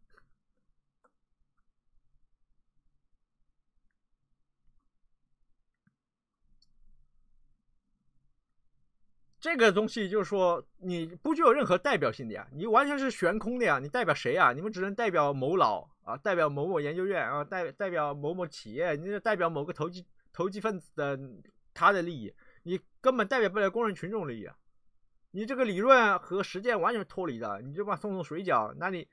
这个东西就是说，你不具有任何代表性的呀，你完全是悬空的呀，你代表谁呀？你们只能代表某老。啊，代表某某研究院啊，代代表某某企业，你就代表某个投机投机分子的他的利益，你根本代表不了工人群众利益，你这个理论和实践完全脱离的，你就把送送水饺，那你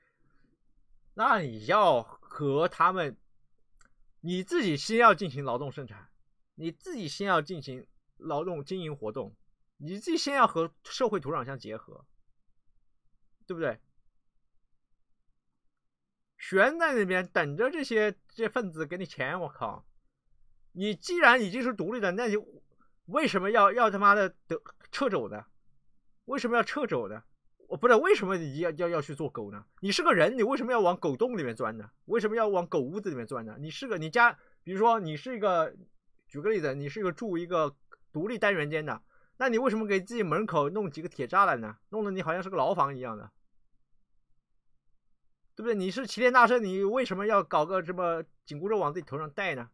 那你要和他们，你自己先要进行劳动生产，你自己先要进行劳动经营活动，你自己先要和社会土壤相结合，对不对？悬在那边等着这些这分子给你钱，我靠！你既然已经是独立的，那就为什么要要他妈的得撤走的？为什么要撤走的？我不对，为什么你要要要去做狗呢？你是个人，你为什么要往狗洞里面钻呢？为什么要往狗屋子里面钻呢？你是个你家，比如说你是一个，举个例子，你是一个住一个独立单元间的，那你为什么给自己门口弄几个铁栅栏呢？弄得你好像是个牢房一样的。对不对？你是齐天大圣，你为什么要搞个什么紧箍咒往自己头上戴呢？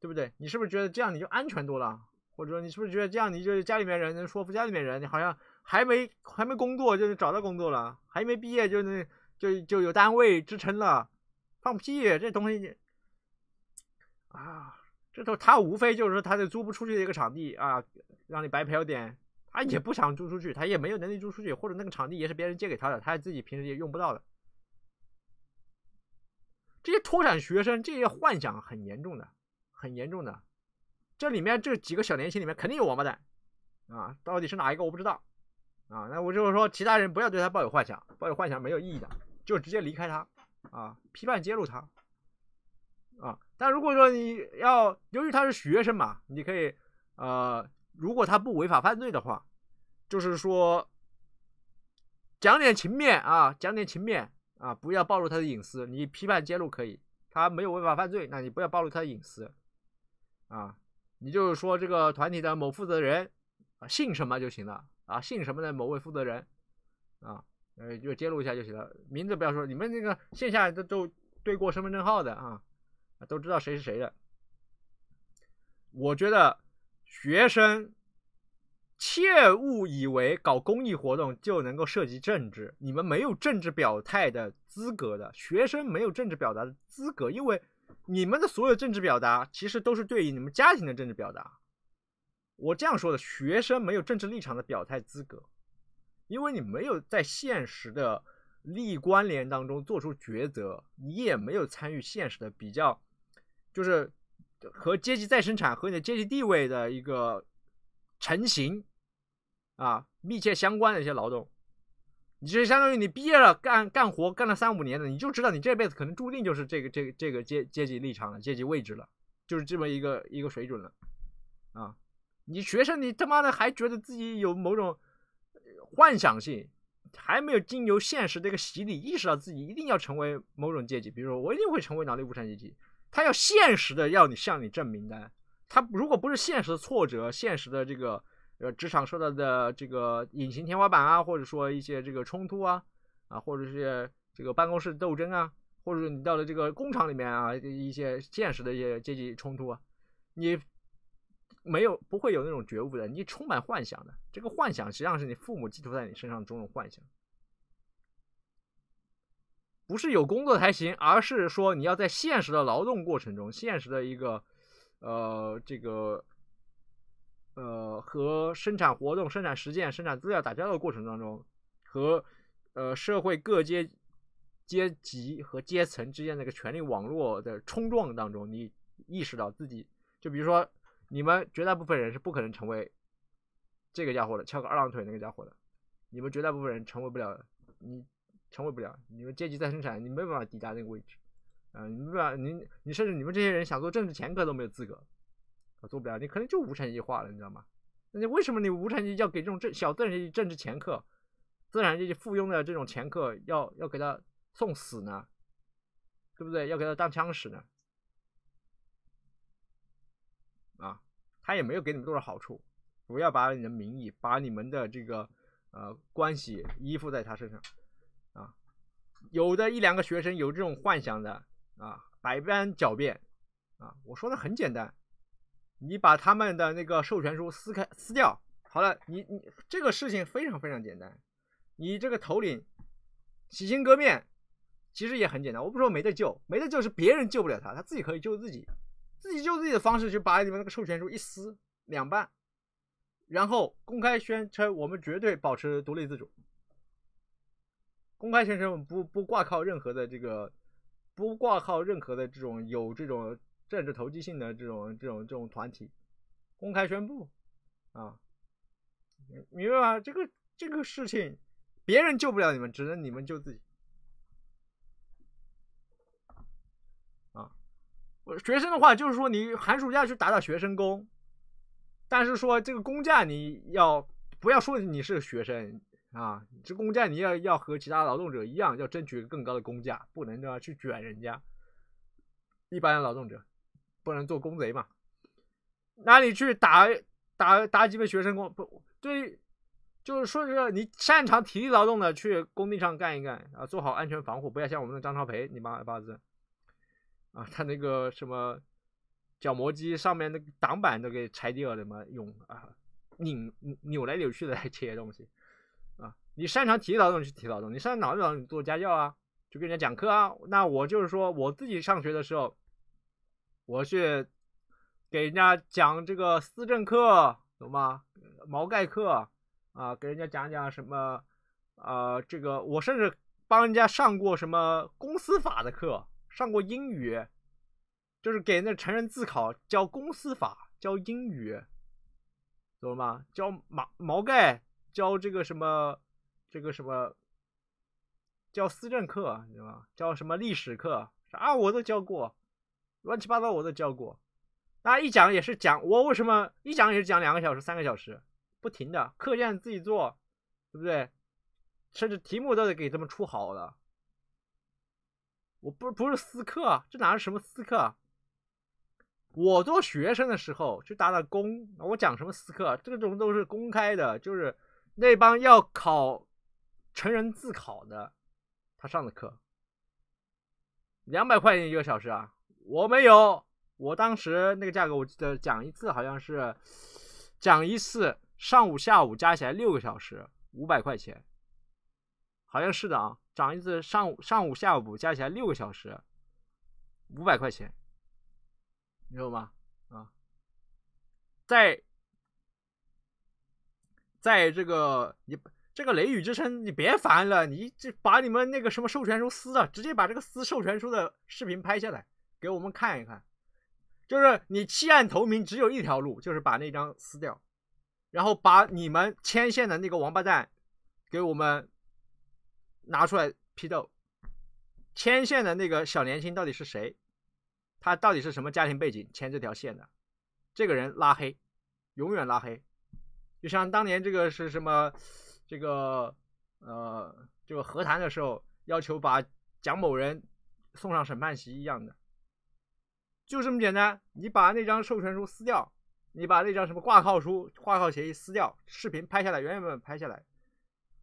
对不对？你是不是觉得这样你就安全多了？或者说你是不是觉得这样你就家里面人能说服家里面人？你好像还没还没工作就能找到工作了，还没毕业就能就就有单位支撑了？放屁！这东西啊，这都他无非就是说他这租不出去的一个场地啊，让你白嫖点，他也不想租出去，他也没有能力租出去，或者那个场地也是别人借给他的，他自己平时也用不到的。这些脱产学生，这些幻想很严重的，很严重的。这里面这几个小年轻里面，肯定有王八蛋啊！到底是哪一个我不知道啊？那我就是说，其他人不要对他抱有幻想，抱有幻想没有意义的，就直接离开他啊！批判揭露他啊！但如果说你要由于他是学生嘛，你可以呃，如果他不违法犯罪的话，就是说讲点情面啊，讲点情面，啊，不要暴露他的隐私。你批判揭露可以，他没有违法犯罪，那你不要暴露他的隐私。啊，你就是说这个团体的某负责人，啊，姓什么就行了。啊，姓什么的某位负责人，啊，呃，就揭露一下就行了，名字不要说。你们那个线下都都对过身份证号的啊，啊，都知道谁是谁的。我觉得学生。切勿以为搞公益活动就能够涉及政治，你们没有政治表态的资格的学生没有政治表达的资格，因为你们的所有政治表达其实都是对于你们家庭的政治表达。我这样说的学生没有政治立场的表态资格，因为你没有在现实的利益关联当中做出抉择，你也没有参与现实的比较，就是和阶级再生产和你的阶级地位的一个成型。啊，密切相关的一些劳动，你就相当于你毕业了，干干活干了三五年的，你就知道你这辈子可能注定就是这个这个这个阶阶级立场了，阶级位置了，就是这么一个一个水准了。啊，你学生你他妈的还觉得自己有某种幻想性，还没有经由现实这个洗礼，意识到自己一定要成为某种阶级，比如说我一定会成为脑力无产阶级，他要现实的要你向你证明的，他如果不是现实的挫折，现实的这个。呃，职场受到的这个隐形天花板啊，或者说一些这个冲突啊，啊，或者是这个办公室斗争啊，或者你到了这个工厂里面啊，一些现实的一些阶级冲突，啊，你没有不会有那种觉悟的，你充满幻想的。这个幻想实际上是你父母寄托在你身上种种幻想，不是有工作才行，而是说你要在现实的劳动过程中，现实的一个，呃，这个。呃，和生产活动、生产实践、生产资料打交道的过程当中，和呃社会各阶阶级和阶层之间那个权力网络的冲撞当中，你意识到自己就比如说，你们绝大部分人是不可能成为这个家伙的，翘个二郎腿那个家伙的，你们绝大部分人成为不了，你成为不了，你们阶级再生产，你没办法抵达那个位置，嗯，你把你你甚至你们这些人想做政治前科都没有资格。我做不了，你可能就无产阶级化了，你知道吗？那你为什么你无产阶级要给这种政小资产阶级政治掮客、资产阶级附庸的这种掮客要要给他送死呢？对不对？要给他当枪使呢？啊，他也没有给你们多少好处，不要把你的名义、把你们的这个呃关系依附在他身上啊！有的一两个学生有这种幻想的啊，百般狡辩啊！我说的很简单。你把他们的那个授权书撕开撕掉，好了，你你这个事情非常非常简单，你这个头领洗心革面，其实也很简单。我不说没得救，没得救是别人救不了他，他自己可以救自己，自己救自己的方式去把你们那个授权书一撕两半，然后公开宣称我们绝对保持独立自主，公开宣称不不挂靠任何的这个，不挂靠任何的这种有这种。政治投机性的这种、这种、这种团体公开宣布啊，明白吧？这个、这个事情别人救不了你们，只能你们救自己。啊，我学生的话就是说，你寒暑假去打打学生工，但是说这个工价你要不要说你是学生啊？这工价你要要和其他劳动者一样，要争取更高的工价，不能这样去卷人家一般的劳动者。不能做工贼嘛？那你去打打打几个学生工？不对，就是说，是你擅长体力劳动的，去工地上干一干啊，做好安全防护，不要像我们的张超培，你妈八字啊，他那个什么角磨机上面那个挡板都给拆掉了嘛，用啊拧扭来扭去的来切东西啊。你擅长体力劳动去体力劳动，你擅长脑力劳动你做家教啊，去跟人家讲课啊。那我就是说我自己上学的时候。我去给人家讲这个思政课，懂吗？毛概课啊，给人家讲讲什么啊？这个我甚至帮人家上过什么公司法的课，上过英语，就是给那成人自考教公司法，教英语，懂了吗？教毛毛概，教这个什么这个什么，教思政课，对吗？教什么历史课，啥我都教过。乱七八糟我都教过，大家一讲也是讲，我为什么一讲也是讲两个小时、三个小时，不停的课件自己做，对不对？甚至题目都得给他们出好的。我不不是私课，这哪是什么私课？我做学生的时候去打打工，我讲什么私课？这种都都是公开的，就是那帮要考成人自考的，他上的课，两百块钱一个小时啊。我没有，我当时那个价格，我记得讲一次好像是讲一次上午、下午加起来六个小时五百块钱，好像是的啊，讲一次上午上午下午加起来六个小时五百块钱，你知道吗？啊，在在这个你这个雷雨之声，你别烦了，你这把你们那个什么授权书撕了，直接把这个撕授权书的视频拍下来。给我们看一看，就是你弃暗投明，只有一条路，就是把那张撕掉，然后把你们牵线的那个王八蛋给我们拿出来批斗。牵线的那个小年轻到底是谁？他到底是什么家庭背景？牵这条线的这个人拉黑，永远拉黑。就像当年这个是什么？这个呃，这个和谈的时候要求把蒋某人送上审判席一样的。就这么简单，你把那张授权书撕掉，你把那张什么挂靠书、挂靠协议撕掉，视频拍下来原原本本拍下来，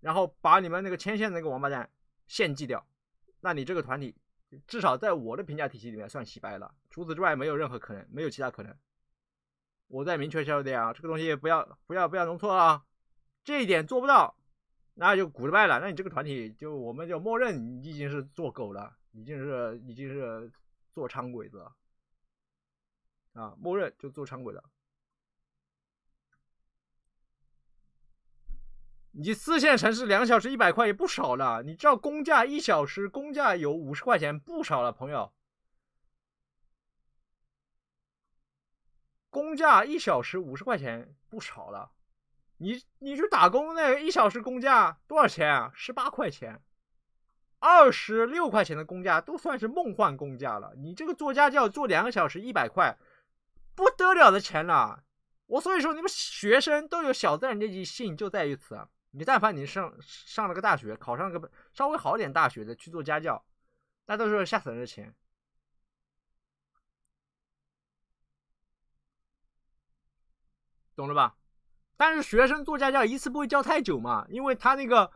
然后把你们那个牵线那个王八蛋献祭掉，那你这个团体至少在我的评价体系里面算洗白了。除此之外，没有任何可能，没有其他可能。我再明确下一点啊，这个东西不要不要不要弄错了，这一点做不到，那就古着败了。那你这个团体就我们就默认你已经是做狗了，已经是已经是做长鬼子了。啊，默认就做长轨的。你四线城市两小时一百块也不少了，你知道工价一小时工价有五十块钱不少了，朋友。工价一小时五十块钱不少了，你你去打工那一小时工价多少钱啊？十八块钱，二十六块钱的工价都算是梦幻工价了。你这个做家教做两个小时一百块。不得了的钱了，我所以说你们学生都有小资产阶级性就在于此。你但凡你上上了个大学，考上个稍微好点大学的去做家教，那都是吓死人的钱，懂了吧？但是学生做家教一次不会教太久嘛，因为他那个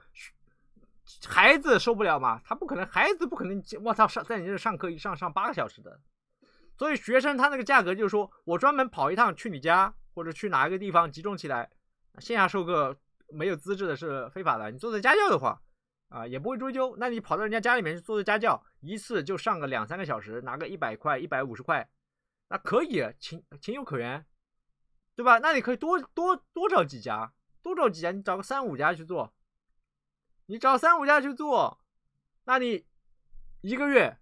孩子受不了嘛，他不可能，孩子不可能，我操，上在你这上课一上上八个小时的。所以学生他那个价格就是说我专门跑一趟去你家或者去哪一个地方集中起来，线下授课没有资质的是非法的。你做做家教的话，啊也不会追究。那你跑到人家家里面去做做家教，一次就上个两三个小时，拿个一百块、一百五十块，那可以情情有可原，对吧？那你可以多多多找几家，多找几家，你找个三五家去做，你找三五家去做，那你一个月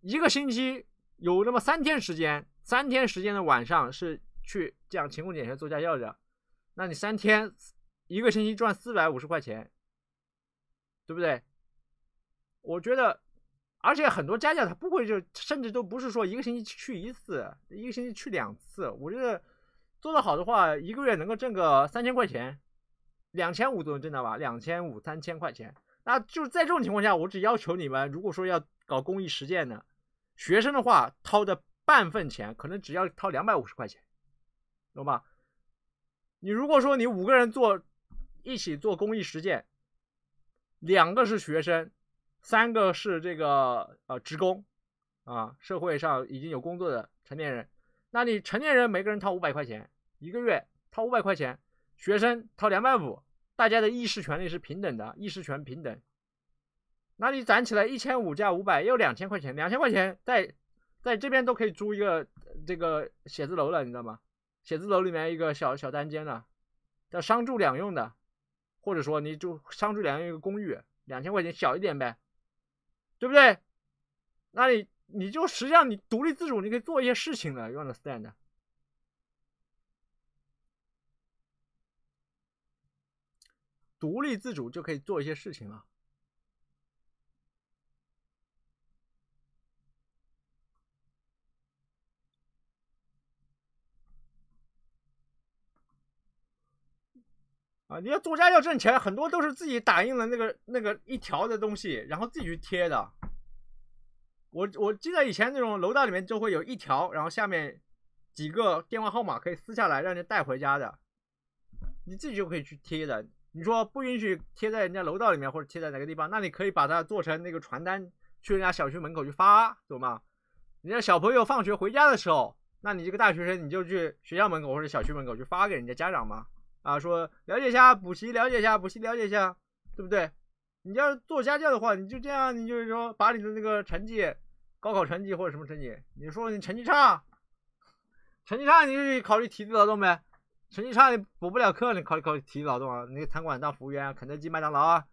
一个星期。有那么三天时间，三天时间的晚上是去这样勤工俭学做家教的，那你三天一个星期赚四百五十块钱，对不对？我觉得，而且很多家教他不会就甚至都不是说一个星期去一次，一个星期去两次。我觉得做得好的话，一个月能够挣个三千块钱，两千五都能挣到吧，两千五三千块钱。那就在这种情况下，我只要求你们，如果说要搞公益实践的。学生的话，掏的半份钱，可能只要掏两百五十块钱，懂吗？你如果说你五个人做一起做公益实践，两个是学生，三个是这个呃职工，啊，社会上已经有工作的成年人，那你成年人每个人掏五百块钱，一个月掏五百块钱，学生掏两百五，大家的议事权利是平等的，议事权平等。那你攒起来一千五加五百，又两千块钱。两千块钱在，在这边都可以租一个这个写字楼了，你知道吗？写字楼里面一个小小单间的，叫商住两用的，或者说你住商住两用一个公寓，两千块钱小一点呗，对不对？那你你就实际上你独立自主，你可以做一些事情了，you understand？独立自主就可以做一些事情了。啊，你要做家教挣钱，很多都是自己打印了那个那个一条的东西，然后自己去贴的。我我记得以前那种楼道里面就会有一条，然后下面几个电话号码可以撕下来让人带回家的，你自己就可以去贴的。你说不允许贴在人家楼道里面或者贴在哪个地方，那你可以把它做成那个传单，去人家小区门口去发，懂吗？人家小朋友放学回家的时候，那你这个大学生你就去学校门口或者小区门口去发给人家家长吗？啊，说了解一下补习，了解一下补习，了解一下，对不对？你要做家教的话，你就这样，你就是说把你的那个成绩，高考成绩或者什么成绩，你说你成绩差，成绩差你就考虑体力劳动呗。成绩差你补不了课，你考虑考虑体力劳动啊，那个餐馆当服务员啊，肯德基、麦当劳啊，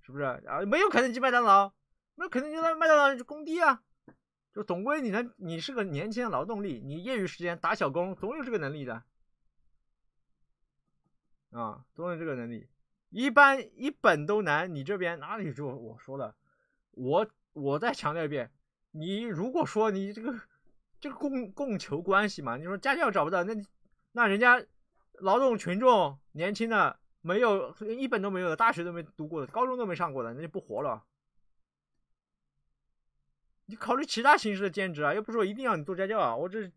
是不是？啊，没有肯德基、麦当劳，那肯德基、麦当劳就工地啊。就总归你呢，你是个年轻的劳动力，你业余时间打小工，总有这个能力的。啊，都有这个能力，一般一本都难。你这边哪里就我说的？我我再强调一遍，你如果说你这个这个供供求关系嘛，你说家教找不到，那那人家劳动群众年轻的没有一本都没有的，大学都没读过的，高中都没上过的，那就不活了。你考虑其他形式的兼职啊，又不是说一定要你做家教啊。我这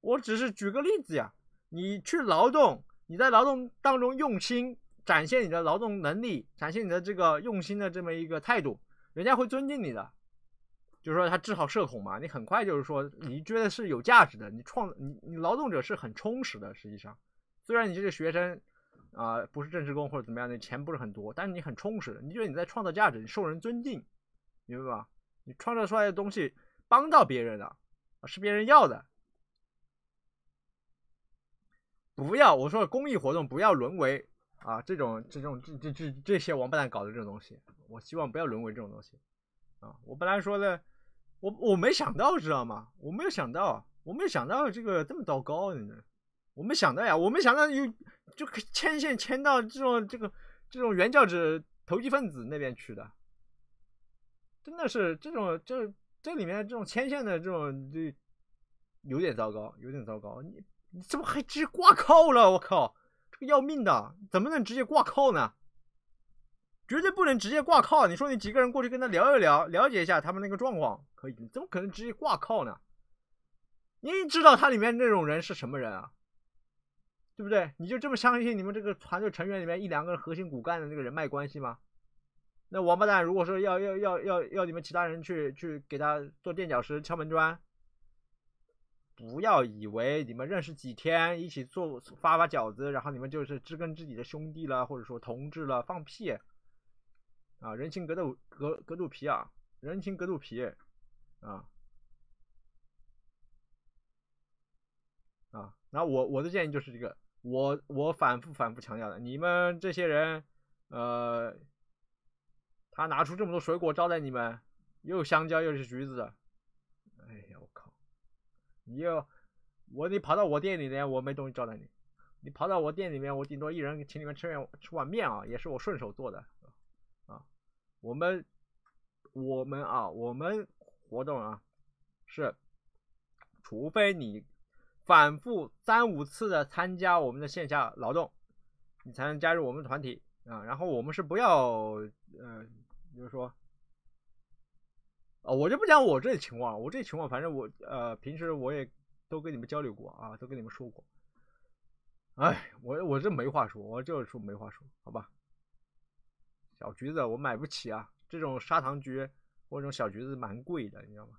我只是举个例子呀，你去劳动。你在劳动当中用心，展现你的劳动能力，展现你的这个用心的这么一个态度，人家会尊敬你的。就是说他治好社恐嘛，你很快就是说你觉得是有价值的，你创你你劳动者是很充实的。实际上，虽然你这个学生啊，不是正式工或者怎么样的，钱不是很多，但是你很充实，你觉得你在创造价值，你受人尊敬，明白吧？你创造出来的东西帮到别人了，是别人要的。不要我说，公益活动不要沦为啊这种这种这这这这些王八蛋搞的这种东西，我希望不要沦为这种东西啊！我本来说的，我我没想到知道吗？我没有想到，我没有想到这个这么糟糕呢？我没想到呀！我没想到就就牵线牵到这种这个这种原教旨投机分子那边去的，真的是这种这这里面这种牵线的这种就有点糟糕，有点糟糕你。你怎么还直接挂靠了？我靠，这个要命的，怎么能直接挂靠呢？绝对不能直接挂靠！你说你几个人过去跟他聊一聊，了解一下他们那个状况，可以？怎么可能直接挂靠呢？你知道他里面那种人是什么人啊？对不对？你就这么相信你们这个团队成员里面一两个人核心骨干的那个人脉关系吗？那王八蛋如果说要要要要要你们其他人去去给他做垫脚石、敲门砖？不要以为你们认识几天，一起做发发饺子，然后你们就是知根知底的兄弟了，或者说同志了，放屁！啊，人情隔肚隔隔肚皮啊，人情隔肚皮，啊啊，然后我我的建议就是这个，我我反复反复强调的，你们这些人，呃，他拿出这么多水果招待你们，又香蕉又是橘子。的。你要我，你跑到我店里面，我没东西招待你。你跑到我店里面，我顶多一人请你们吃面吃碗面啊，也是我顺手做的啊。我们我们啊，我们活动啊，是除非你反复三五次的参加我们的线下劳动，你才能加入我们团体啊。然后我们是不要，嗯，就是说。啊，我就不讲我这情况，我这情况，反正我呃，平时我也都跟你们交流过啊，都跟你们说过。哎，我我这没话说，我就说没话说，好吧。小橘子我买不起啊，这种砂糖橘或这种小橘子蛮贵的，你知道吗？